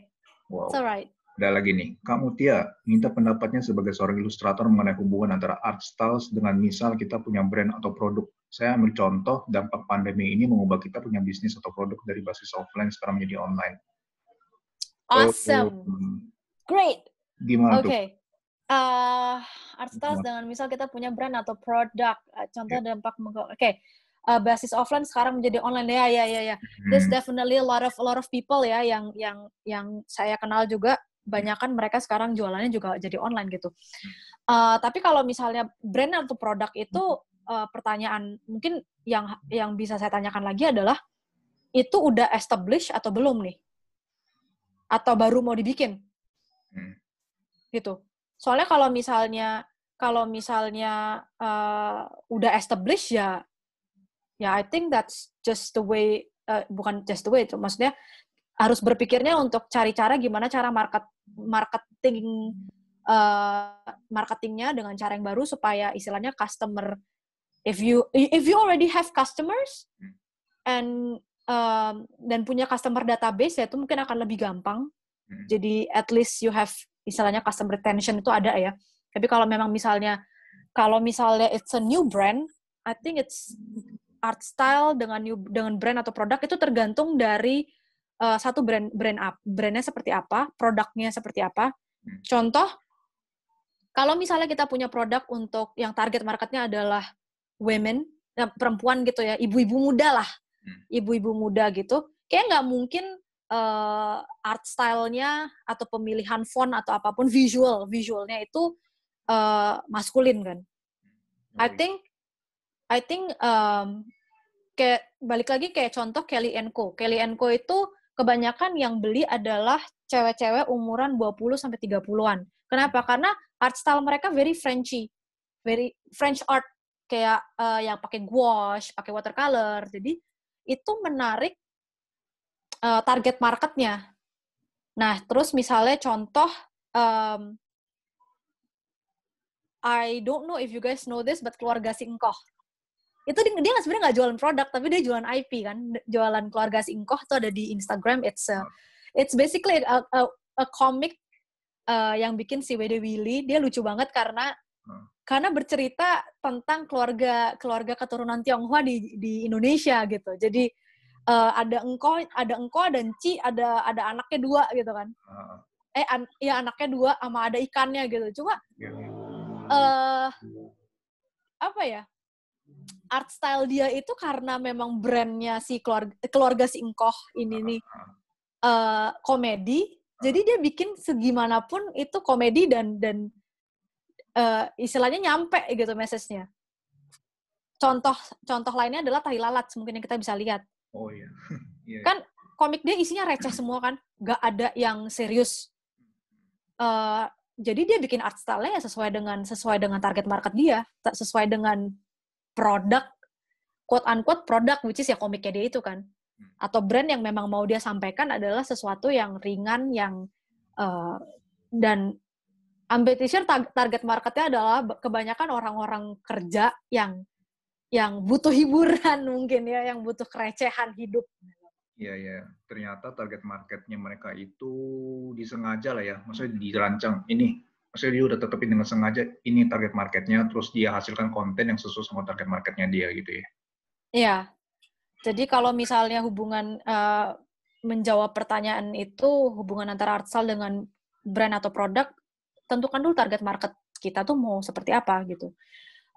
wow. it's alright ada lagi nih, Kak Mutia minta pendapatnya sebagai seorang ilustrator mengenai hubungan antara art styles dengan misal kita punya brand atau produk. Saya ambil contoh dampak pandemi ini mengubah kita punya bisnis atau produk dari basis offline sekarang menjadi online. Awesome.
Oh, Great.
Gimana okay.
Uh, ah, art styles Gimana? dengan misal kita punya brand atau produk. Ah, contoh yeah. dampak mengubah. Oke. Okay uh, basis offline sekarang menjadi online ya ya ya ya. There's hmm. definitely a lot of a lot of people ya yang yang yang saya kenal juga Banyakan mereka sekarang jualannya juga jadi online gitu. Uh, tapi kalau misalnya brand atau produk itu uh, pertanyaan mungkin yang yang bisa saya tanyakan lagi adalah itu udah established atau belum nih? Atau baru mau dibikin? Hmm. Gitu. Soalnya kalau misalnya kalau misalnya uh, udah established ya ya I think that's just the way uh, bukan just the way itu maksudnya harus berpikirnya untuk cari cara gimana cara market marketing uh, marketingnya dengan cara yang baru supaya istilahnya customer if you if you already have customers and um, dan punya customer database ya itu mungkin akan lebih gampang mm-hmm. jadi at least you have istilahnya customer retention itu ada ya tapi kalau memang misalnya kalau misalnya it's a new brand I think it's art style dengan new dengan brand atau produk itu tergantung dari uh, satu brand brand up brandnya seperti apa produknya seperti apa hmm. contoh kalau misalnya kita punya produk untuk yang target marketnya adalah women eh, perempuan gitu ya ibu-ibu muda lah hmm. ibu-ibu muda gitu kayak nggak mungkin uh, art stylenya atau pemilihan font atau apapun visual visualnya itu uh, maskulin kan hmm. I think I think um, kayak balik lagi kayak contoh Kelly and Co. Kelly and Co itu kebanyakan yang beli adalah cewek-cewek umuran 20 sampai 30-an. Kenapa? Hmm. Karena art style mereka very Frenchy. Very French art kayak uh, yang pakai gouache, pakai watercolor. Jadi itu menarik uh, target marketnya. Nah, terus misalnya contoh um, I don't know if you guys know this, but keluarga Singkoh itu dia sebenarnya nggak jualan produk tapi dia jualan IP kan jualan keluarga singkoh tuh ada di Instagram it's a, it's basically a, a, a comic uh, yang bikin si Wede Willy dia lucu banget karena karena bercerita tentang keluarga keluarga keturunan Tionghoa di di Indonesia gitu jadi uh, ada engko ada engko ada ci ada ada anaknya dua gitu kan hmm. eh an, ya anaknya dua sama ada ikannya gitu cuma uh, apa ya art style dia itu karena memang brandnya si keluarga, keluarga si Engkoh ini nih uh, komedi. Jadi dia bikin segimanapun itu komedi dan dan uh, istilahnya nyampe gitu message-nya. Contoh contoh lainnya adalah tahi lalat mungkin yang kita bisa lihat. Oh
iya. Yeah. Kan
komik dia isinya receh semua kan, nggak ada yang serius. Uh, jadi dia bikin art style-nya ya sesuai dengan sesuai dengan target market dia, sesuai dengan produk quote unquote produk which is ya komiknya dia itu kan hmm. atau brand yang memang mau dia sampaikan adalah sesuatu yang ringan yang uh, dan Ambe target marketnya adalah kebanyakan orang-orang kerja yang yang butuh hiburan mungkin ya, yang butuh kerecehan hidup.
Iya ya, ternyata target marketnya mereka itu disengaja lah ya, maksudnya dirancang. Ini maksudnya dia udah tetepin dengan sengaja ini target marketnya, terus dia hasilkan konten yang sesuai sama target marketnya dia gitu ya.
Iya. Jadi kalau misalnya hubungan uh, menjawab pertanyaan itu hubungan antara artsal dengan brand atau produk, tentukan dulu target market kita tuh mau seperti apa gitu.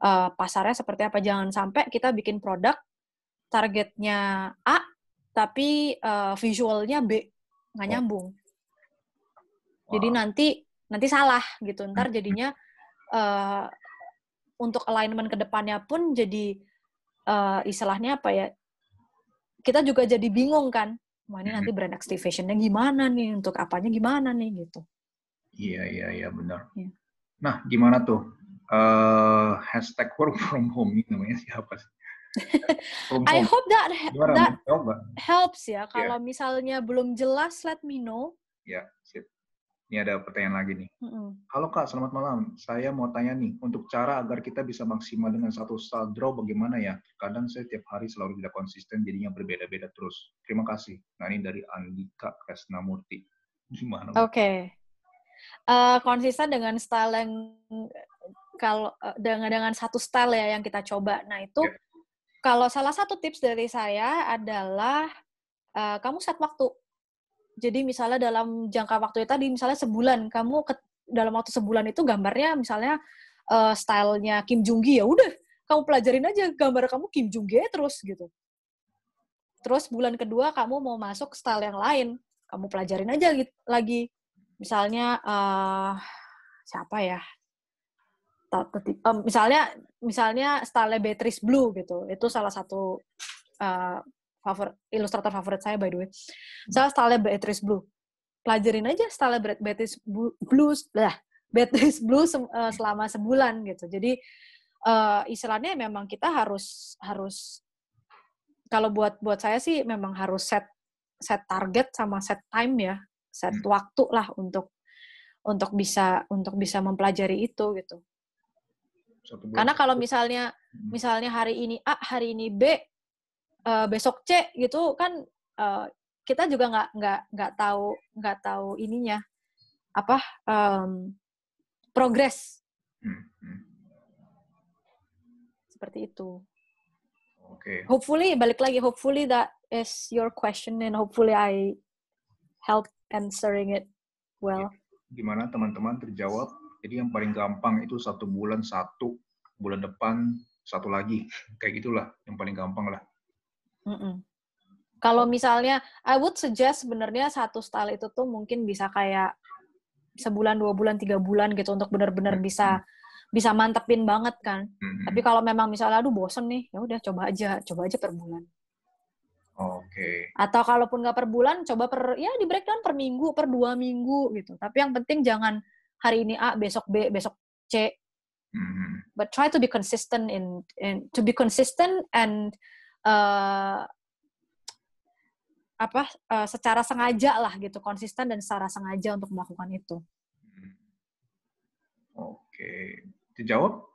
Uh, pasarnya seperti apa jangan sampai kita bikin produk targetnya A tapi uh, visualnya B nggak oh. nyambung. Wow. Jadi nanti nanti salah gitu ntar hmm. jadinya uh, untuk alignment kedepannya pun jadi uh, istilahnya apa ya kita juga jadi bingung kan wah ini nanti hmm. brand activationnya gimana nih untuk apanya gimana nih gitu
iya iya iya benar ya. nah gimana tuh uh, hashtag work from home ini namanya siapa sih I hope that that
helps ya. Iya. Kalau yeah. misalnya belum jelas, let me know.
Ya, yeah, sip. Ini ada pertanyaan lagi nih. Mm-hmm. Halo Kak, selamat malam. Saya mau tanya nih, untuk cara agar kita bisa maksimal dengan satu style draw bagaimana ya? Kadang saya tiap hari selalu tidak konsisten, jadinya berbeda-beda terus. Terima kasih. Nah ini dari Andika Kresnamurti. Gimana? Oke.
Okay. Uh, eh, konsisten dengan style yang kalau eh, dengan dengan satu style ya yang kita coba. Nah itu yeah. kalau salah satu tips dari saya adalah uh, kamu set waktu jadi misalnya dalam jangka waktu itu tadi misalnya sebulan kamu ke, dalam waktu sebulan itu gambarnya misalnya uh, stylenya Kim Jung Gi ya udah kamu pelajarin aja gambar kamu Kim Jung Gi terus gitu. Terus bulan kedua kamu mau masuk style yang lain, kamu pelajarin aja gitu, lagi. Misalnya uh, siapa ya? Um, misalnya misalnya style Beatrice Blue gitu. Itu salah satu uh, favor ilustrator favorit saya by the way. Hmm. Saya style Beatrice Blue. Pelajarin aja style Beatrice Blue, lah, Beatrice Blue se selama sebulan gitu. Jadi uh, istilahnya memang kita harus harus kalau buat buat saya sih memang harus set set target sama set time ya, set hmm. waktu lah untuk untuk bisa untuk bisa mempelajari itu gitu. Karena kalau misalnya hmm. misalnya hari ini A, hari ini B, uh, besok cek gitu kan uh, kita juga nggak nggak nggak tahu nggak tahu ininya apa um, progres seperti itu. Oke. Okay. Hopefully balik lagi hopefully that is your question and hopefully I help answering it well.
Gimana teman-teman terjawab? Jadi yang paling gampang itu satu bulan satu bulan depan satu lagi kayak gitulah yang paling gampang lah.
Mm-mm. Kalau misalnya, I would suggest sebenarnya satu style itu tuh mungkin bisa kayak sebulan, dua bulan, tiga bulan gitu untuk benar-benar mm-hmm. bisa bisa mantepin banget kan. Mm-hmm. Tapi kalau memang misalnya, aduh bosen nih, ya udah coba aja, coba aja per bulan.
Oke. Okay.
Atau kalaupun nggak per bulan, coba per ya di breakdown per minggu, per dua minggu gitu. Tapi yang penting jangan hari ini A, besok B, besok C. Mm-hmm. But try to be consistent in, in to be consistent and uh, apa uh, secara sengaja lah gitu konsisten dan secara sengaja untuk melakukan itu. Hmm.
Oke, dijawab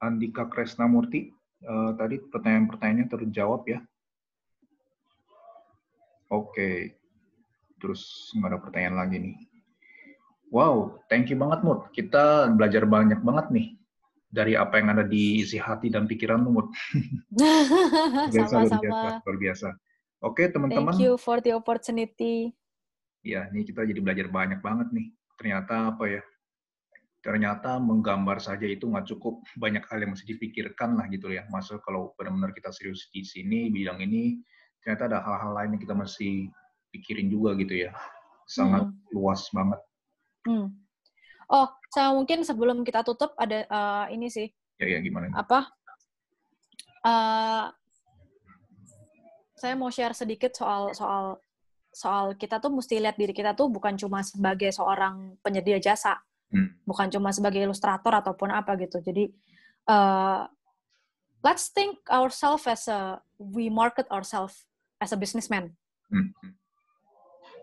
Andika Kresnamurti. Uh, tadi pertanyaan-pertanyaannya terjawab ya. Oke, terus nggak ada pertanyaan lagi nih. Wow, thank you banget Mut. Kita belajar banyak banget nih dari apa yang ada di isi hati dan pikiran lu.
biasa, sama luar biasa,
luar biasa. Oke, teman-teman. Thank you
for the opportunity.
Ya, ini kita jadi belajar banyak banget nih. Ternyata apa ya? Ternyata menggambar saja itu nggak cukup banyak hal yang mesti dipikirkan lah gitu ya. Masa kalau benar-benar kita serius di sini, bilang ini, ternyata ada hal-hal lain yang kita masih pikirin juga gitu ya. Sangat hmm. luas banget.
Hmm. Oh, sama mungkin sebelum kita tutup ada uh, ini sih. Ya, ya gimana? Apa? Uh, saya mau share sedikit soal soal soal kita tuh mesti lihat diri kita tuh bukan cuma sebagai seorang penyedia jasa, hmm. bukan cuma sebagai ilustrator ataupun apa gitu. Jadi uh, let's think ourselves as a we market ourselves as a businessman. Hmm.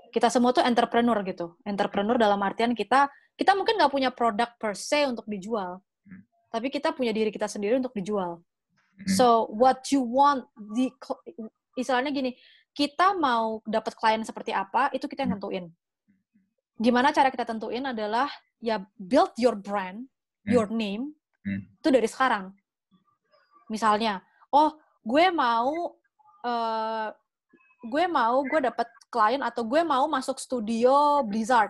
Kita semua tuh entrepreneur gitu, entrepreneur dalam artian kita kita mungkin nggak punya produk per se untuk dijual, hmm. tapi kita punya diri kita sendiri untuk dijual. Hmm. So what you want di istilahnya gini, kita mau dapat klien seperti apa itu kita yang hmm. tentuin. Gimana cara kita tentuin adalah ya build your brand, your name itu dari sekarang. Misalnya, oh gue mau uh, gue mau gue dapat klien atau gue mau masuk studio Blizzard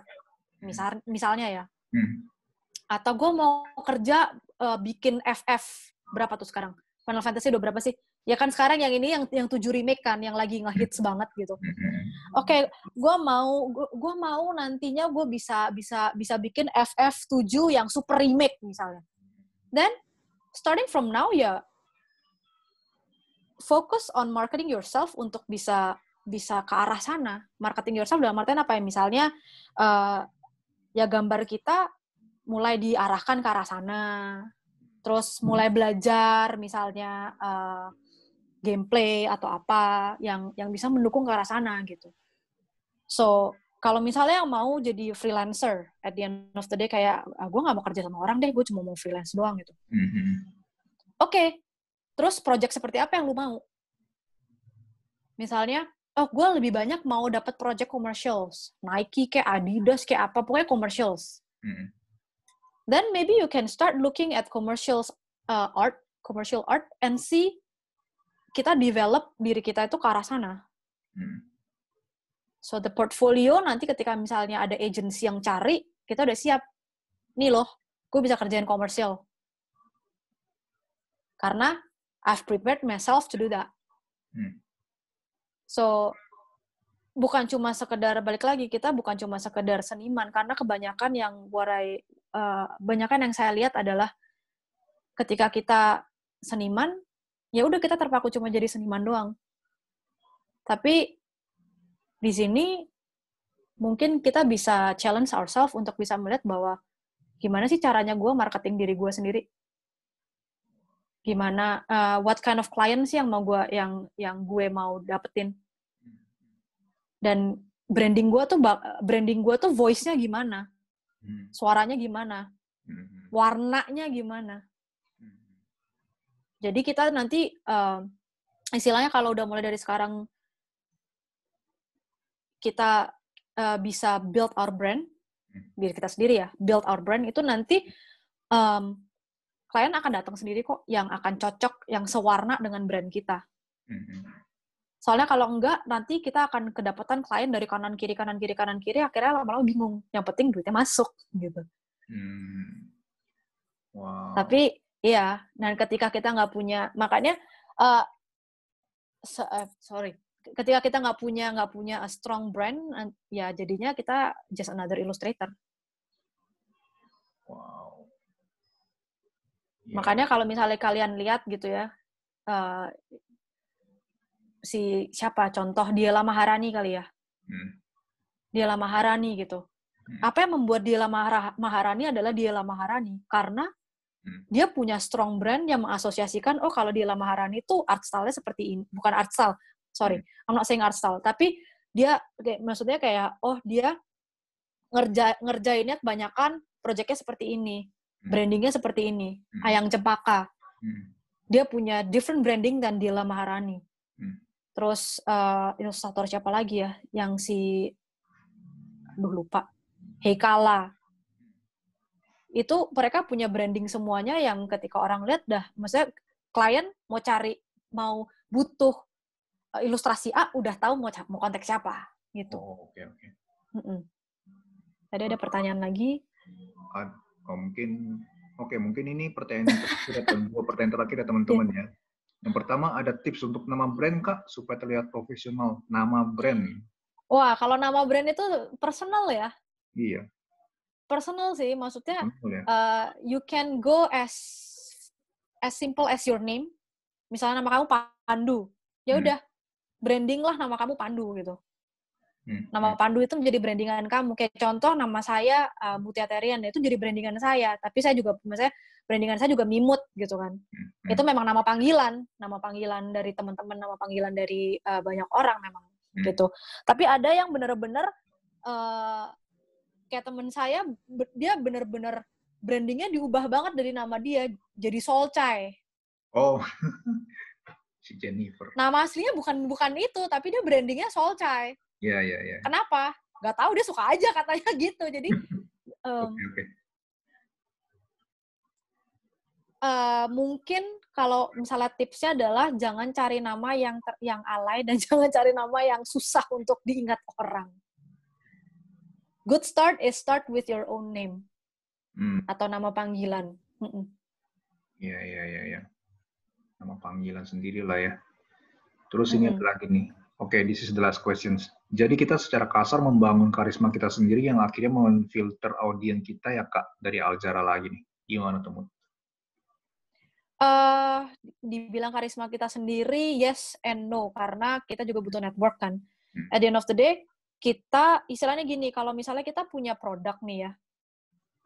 misal misalnya ya hmm. atau gue mau kerja uh, bikin FF berapa tuh sekarang Final Fantasy udah berapa sih ya kan sekarang yang ini yang yang tujuh remake kan yang lagi ngehits banget gitu hmm. oke okay, gue mau gue mau nantinya gue bisa bisa bisa bikin FF 7 yang super remake misalnya then starting from now ya focus on marketing yourself untuk bisa bisa ke arah sana marketing yourself dalam artian apa ya misalnya uh, ya gambar kita mulai diarahkan ke arah sana terus mulai belajar misalnya uh, gameplay atau apa yang yang bisa mendukung ke arah sana gitu so kalau misalnya yang mau jadi freelancer at the end of the day kayak ah, gue nggak mau kerja sama orang deh gue cuma mau freelance doang gitu mm-hmm. oke okay. terus project seperti apa yang lu mau misalnya oh gue lebih banyak mau dapat project commercials Nike kayak Adidas kayak apa pokoknya commercials hmm. then maybe you can start looking at commercials uh, art commercial art and see kita develop diri kita itu ke arah sana hmm. so the portfolio nanti ketika misalnya ada agensi yang cari kita udah siap nih loh gue bisa kerjain komersial karena I've prepared myself to do that hmm. So bukan cuma sekedar balik lagi kita bukan cuma sekedar seniman karena kebanyakan yang warai uh, yang saya lihat adalah ketika kita seniman ya udah kita terpaku cuma jadi seniman doang. Tapi di sini mungkin kita bisa challenge ourselves untuk bisa melihat bahwa gimana sih caranya gue marketing diri gue sendiri gimana uh, what kind of client sih yang mau gue yang yang gue mau dapetin dan branding gue tuh branding gue tuh voice-nya gimana hmm. suaranya gimana hmm. warnanya gimana hmm. jadi kita nanti uh, istilahnya kalau udah mulai dari sekarang kita uh, bisa build our brand biar kita sendiri ya build our brand itu nanti um, klien akan datang sendiri kok yang akan cocok, yang sewarna dengan brand kita. Mm-hmm. Soalnya kalau enggak, nanti kita akan kedapatan klien dari kanan kiri kanan kiri kanan kiri, akhirnya lama-lama bingung. Yang penting duitnya masuk gitu.
Hmm. Wow.
Tapi iya, dan ketika kita nggak punya, makanya uh, eh, so, uh, eh, sorry, ketika kita nggak punya nggak punya a strong brand, ya jadinya kita just another illustrator. Wow Iya. Makanya kalau misalnya kalian lihat gitu ya, uh, si siapa contoh dia lama Maharani kali ya. Hmm. dia lama Maharani gitu. Hmm. Apa yang membuat dia lama Maharani adalah dia lama Maharani karena hmm. dia punya strong brand yang mengasosiasikan oh kalau lama Maharani itu art style-nya seperti ini, bukan art style. Sorry, I'm not saying art style, tapi dia kayak, maksudnya kayak oh dia ngerja ngerjainnya kebanyakan proyeknya seperti ini. Hmm. brandingnya seperti ini hmm. Ayang Cempaka hmm. dia punya different branding dan Dila Maharani hmm. terus uh, ilustrator siapa lagi ya yang si aduh lupa Heikala itu mereka punya branding semuanya yang ketika orang lihat dah maksudnya klien mau cari mau butuh eh, ilustrasi A udah tahu mau mau konteks siapa gitu. Oh, okay, Okay. Tadi ada pertanyaan lagi.
Oh, mungkin oke okay, mungkin ini pertanyaan terakhir atau ya, dua pertanyaan terakhir ya, teman-teman iya. ya. Yang pertama ada tips untuk nama brand kak supaya terlihat profesional. Nama brand.
Wah kalau nama brand itu personal ya? Iya. Personal sih maksudnya personal, ya? uh, you can go as as simple as your name. Misalnya nama kamu Pandu, ya hmm. udah hmm. branding lah nama kamu Pandu gitu. Hmm, nama hmm. Pandu itu menjadi brandingan kamu. Kayak contoh nama saya uh, Mutia Terian ya, itu jadi brandingan saya, tapi saya juga misalnya brandingan saya juga Mimut gitu kan. Hmm, hmm. Itu memang nama panggilan, nama panggilan dari teman-teman, nama panggilan dari uh, banyak orang memang hmm. gitu. Tapi ada yang benar-benar uh, kayak teman saya dia benar-benar brandingnya diubah banget dari nama dia jadi Solcai.
Oh. si Jennifer.
Nama aslinya bukan bukan itu, tapi dia brandingnya Solcai. Iya, iya, iya. Kenapa? Gak tahu dia suka aja katanya gitu. Jadi um, okay, okay. Uh, eh, mungkin kalau misalnya tipsnya adalah jangan cari nama yang ter, yang alay dan jangan cari nama yang susah untuk diingat orang. Good start is start with your own name hmm. atau nama panggilan.
Iya iya iya. Ya. Nama panggilan sendiri lah ya. Terus ini hmm. lagi nih Oke, okay, this is the last questions. Jadi kita secara kasar membangun karisma kita sendiri yang akhirnya memfilter audiens kita ya kak dari Aljara lagi nih. Gimana tuh?
Uh, dibilang karisma kita sendiri, yes and no karena kita juga butuh network kan. Hmm. At the end of the day, kita istilahnya gini, kalau misalnya kita punya produk nih ya,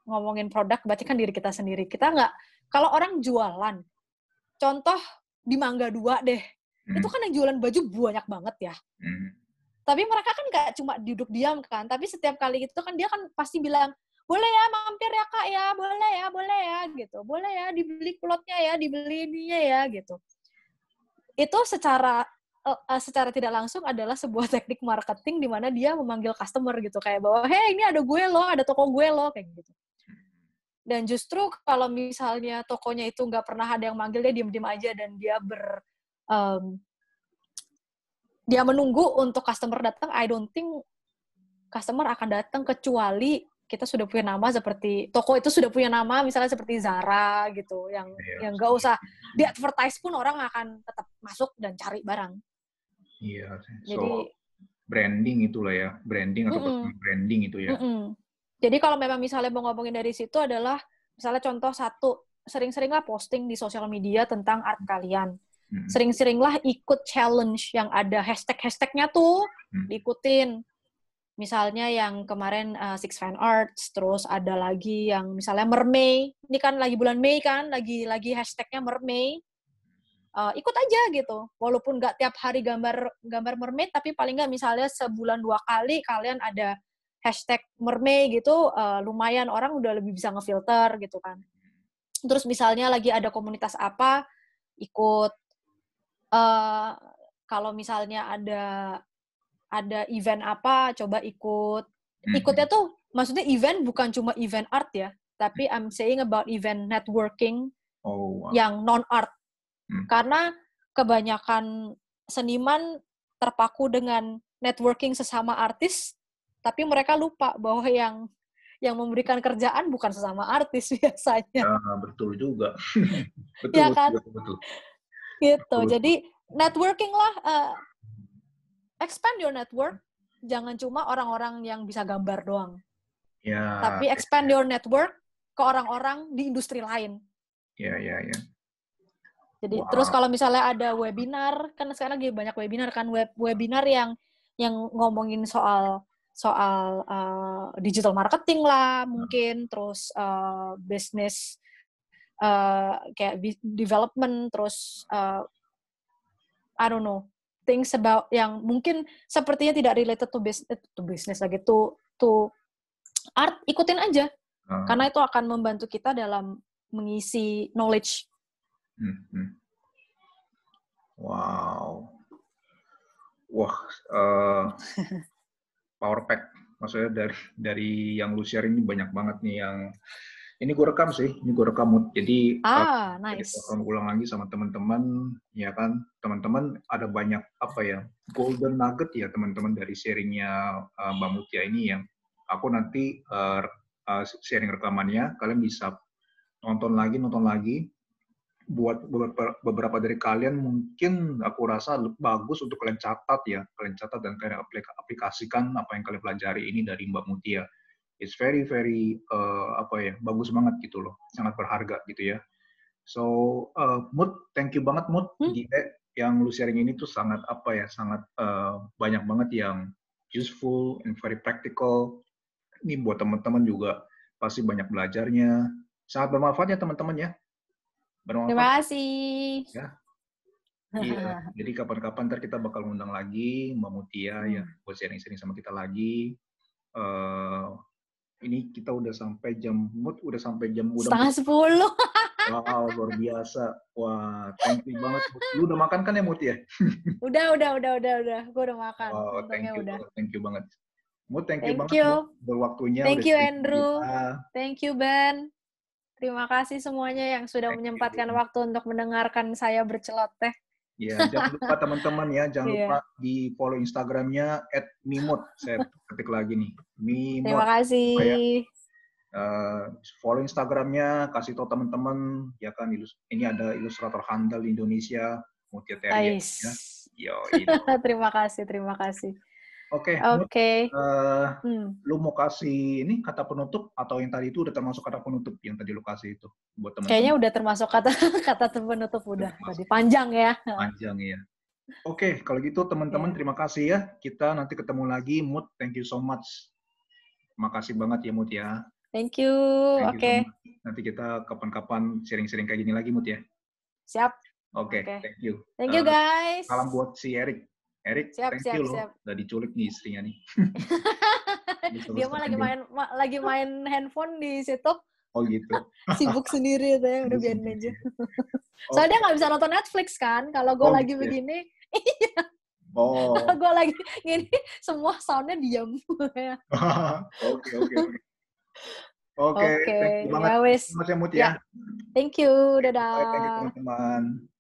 ngomongin produk berarti kan diri kita sendiri. Kita nggak, kalau orang jualan, contoh di Mangga Dua deh, hmm. itu kan yang jualan baju banyak banget ya hmm. tapi mereka kan gak cuma duduk diam kan tapi setiap kali gitu kan dia kan pasti bilang boleh ya mampir ya kak ya boleh ya boleh ya gitu boleh ya dibeli plotnya ya dibeli ininya ya gitu itu secara eh, eh, secara tidak langsung adalah sebuah teknik marketing di mana dia memanggil customer gitu kayak bahwa hey ini ada gue loh ada toko gue loh kayak gitu dan justru kalau misalnya tokonya itu nggak pernah ada yang manggil dia diem-diem aja dan dia ber um, dia menunggu untuk customer datang, I don't think customer akan datang kecuali kita sudah punya nama seperti toko itu sudah punya nama misalnya seperti Zara gitu yang yeah. yang nggak iya. usah di advertise pun orang akan tetap masuk dan cari barang.
Iya. Yeah. So, Jadi branding itulah ya branding atau mm -mm. branding itu ya. Mm
-mm. Jadi kalau memang misalnya mau ngomongin dari situ adalah misalnya contoh satu sering-seringlah posting di sosial media tentang art kalian hmm. sering-seringlah ikut challenge yang ada hashtag-hashtagnya tuh hmm. diikutin misalnya yang kemarin uh, Six Fan Arts, terus ada lagi yang misalnya Mermaid, ini kan lagi bulan Mei kan, lagi lagi hashtagnya Mermaid, uh, eh, ikut aja gitu, walaupun nggak tiap hari gambar gambar Mermaid, tapi paling nggak misalnya sebulan dua kali kalian ada hashtag Mermaid gitu, uh, lumayan orang udah lebih bisa ngefilter gitu kan. Terus misalnya lagi ada komunitas apa, ikut Eh, kalau misalnya ada ada event apa coba ikut hmm. ikutnya tuh maksudnya event bukan cuma event art ya tapi I'm saying about event networking
oh, wow. yang
non art hmm. karena kebanyakan seniman terpaku dengan networking sesama artis tapi mereka lupa bahwa yang yang memberikan kerjaan bukan sesama artis biasanya.
Ya, betul juga. Iya betul, ya kan? Betul, betul
gitu jadi networking lah uh, expand your network jangan cuma orang-orang yang bisa gambar doang
ya tapi ya,
expand ya. your network ke orang-orang di industri lain
ya ya ya
jadi wow. terus kalau misalnya ada webinar kan sekarang lagi banyak webinar kan web webinar yang yang ngomongin soal soal uh, digital marketing lah mungkin terus uh, eh, bisnis uh, kayak development terus uh, I don't know things about yang mungkin sepertinya tidak related to business eh, to business lagi to to art ikutin aja ah. karena itu akan membantu kita dalam mengisi knowledge. Hmm.
Wow, wah uh, power pack maksudnya dari dari yang lu share ini banyak banget nih yang ini gue rekam sih, ini gue rekam. Jadi ah, uh, nice. jadi ulang lagi sama teman-teman, ya kan? Teman-teman ada banyak apa ya golden nugget ya teman-teman dari sharingnya uh, Mbak Mutia ya ini yang aku nanti uh, uh, sharing rekamannya. Kalian bisa nonton lagi, nonton lagi. Buat beberapa dari kalian mungkin aku rasa bagus untuk kalian catat ya, kalian catat dan kalian aplikasikan apa yang kalian pelajari ini dari Mbak Mutia ya it's very very uh, apa ya bagus banget gitu loh sangat berharga gitu ya so uh, eh, mood thank you banget mood hmm? Gila, yang lu sharing ini tuh sangat apa ya sangat uh, banyak banget yang useful and very practical ini buat teman-teman juga pasti banyak belajarnya sangat bermanfaat ya teman-teman ya bermanfaat terima
kasih ya
Iya, jadi kapan-kapan ntar kita bakal ngundang lagi Mbak Mutia hmm. ya buat sharing-sharing sama kita lagi. Uh, ini kita udah sampai jam mood udah sampai jam udah setengah sepuluh wow luar biasa wah thank you banget lu udah makan kan ya Mut ya
udah udah udah udah udah gue udah makan wow, oh, thank you udah.
thank you banget Mut thank, thank you banget you. berwaktunya thank you Andrew kita.
thank you Ben terima kasih semuanya yang sudah thank menyempatkan you. waktu untuk mendengarkan saya berceloteh Ya, jangan lupa
teman-teman ya, jangan yeah. lupa di follow Instagramnya @mimut. Saya ketik lagi nih. Mimut. Terima kasih. uh, follow Instagramnya, kasih tahu teman-teman ya kan ini ada ilustrator handal Indonesia Mutia Terry. Ya. Yo,
terima kasih, terima kasih.
Oke. Okay, Oke. Okay. Uh, eh, hmm. Lu mau kasih ini kata penutup atau yang tadi itu udah termasuk kata penutup yang tadi lu kasih itu buat teman. Kayaknya udah
termasuk kata kata penutup udah termasuk. tadi panjang ya.
Panjang ya. Oke, okay, kalau gitu teman-teman yeah. terima kasih ya. Kita nanti ketemu lagi. Mood, thank you so much. Makasih banget ya Mood ya.
Thank you.
Oke. Okay.
So nanti kita kapan-kapan sharing-sharing kayak gini lagi Mood ya. Siap. Oke, okay, okay. thank you. Thank you eh, guys. Uh, salam buat si Eric. Erik, siap, thank siap, you siap. loh. Udah diculik nih istrinya nih.
Dia mah lagi main ma lagi main handphone di situ. Oh gitu. Sibuk sendiri tuh ya, udah biarin aja. Soalnya oh. nggak bisa nonton Netflix kan, kalau gue oh, lagi gitu. Ya? begini. Oh. Iya. oh. Kalau gue lagi gini, semua soundnya diam.
Oke, oke. Oke, thank you banget. Ya, Mas ya.
Thank you, dadah. Thank you,
teman-teman.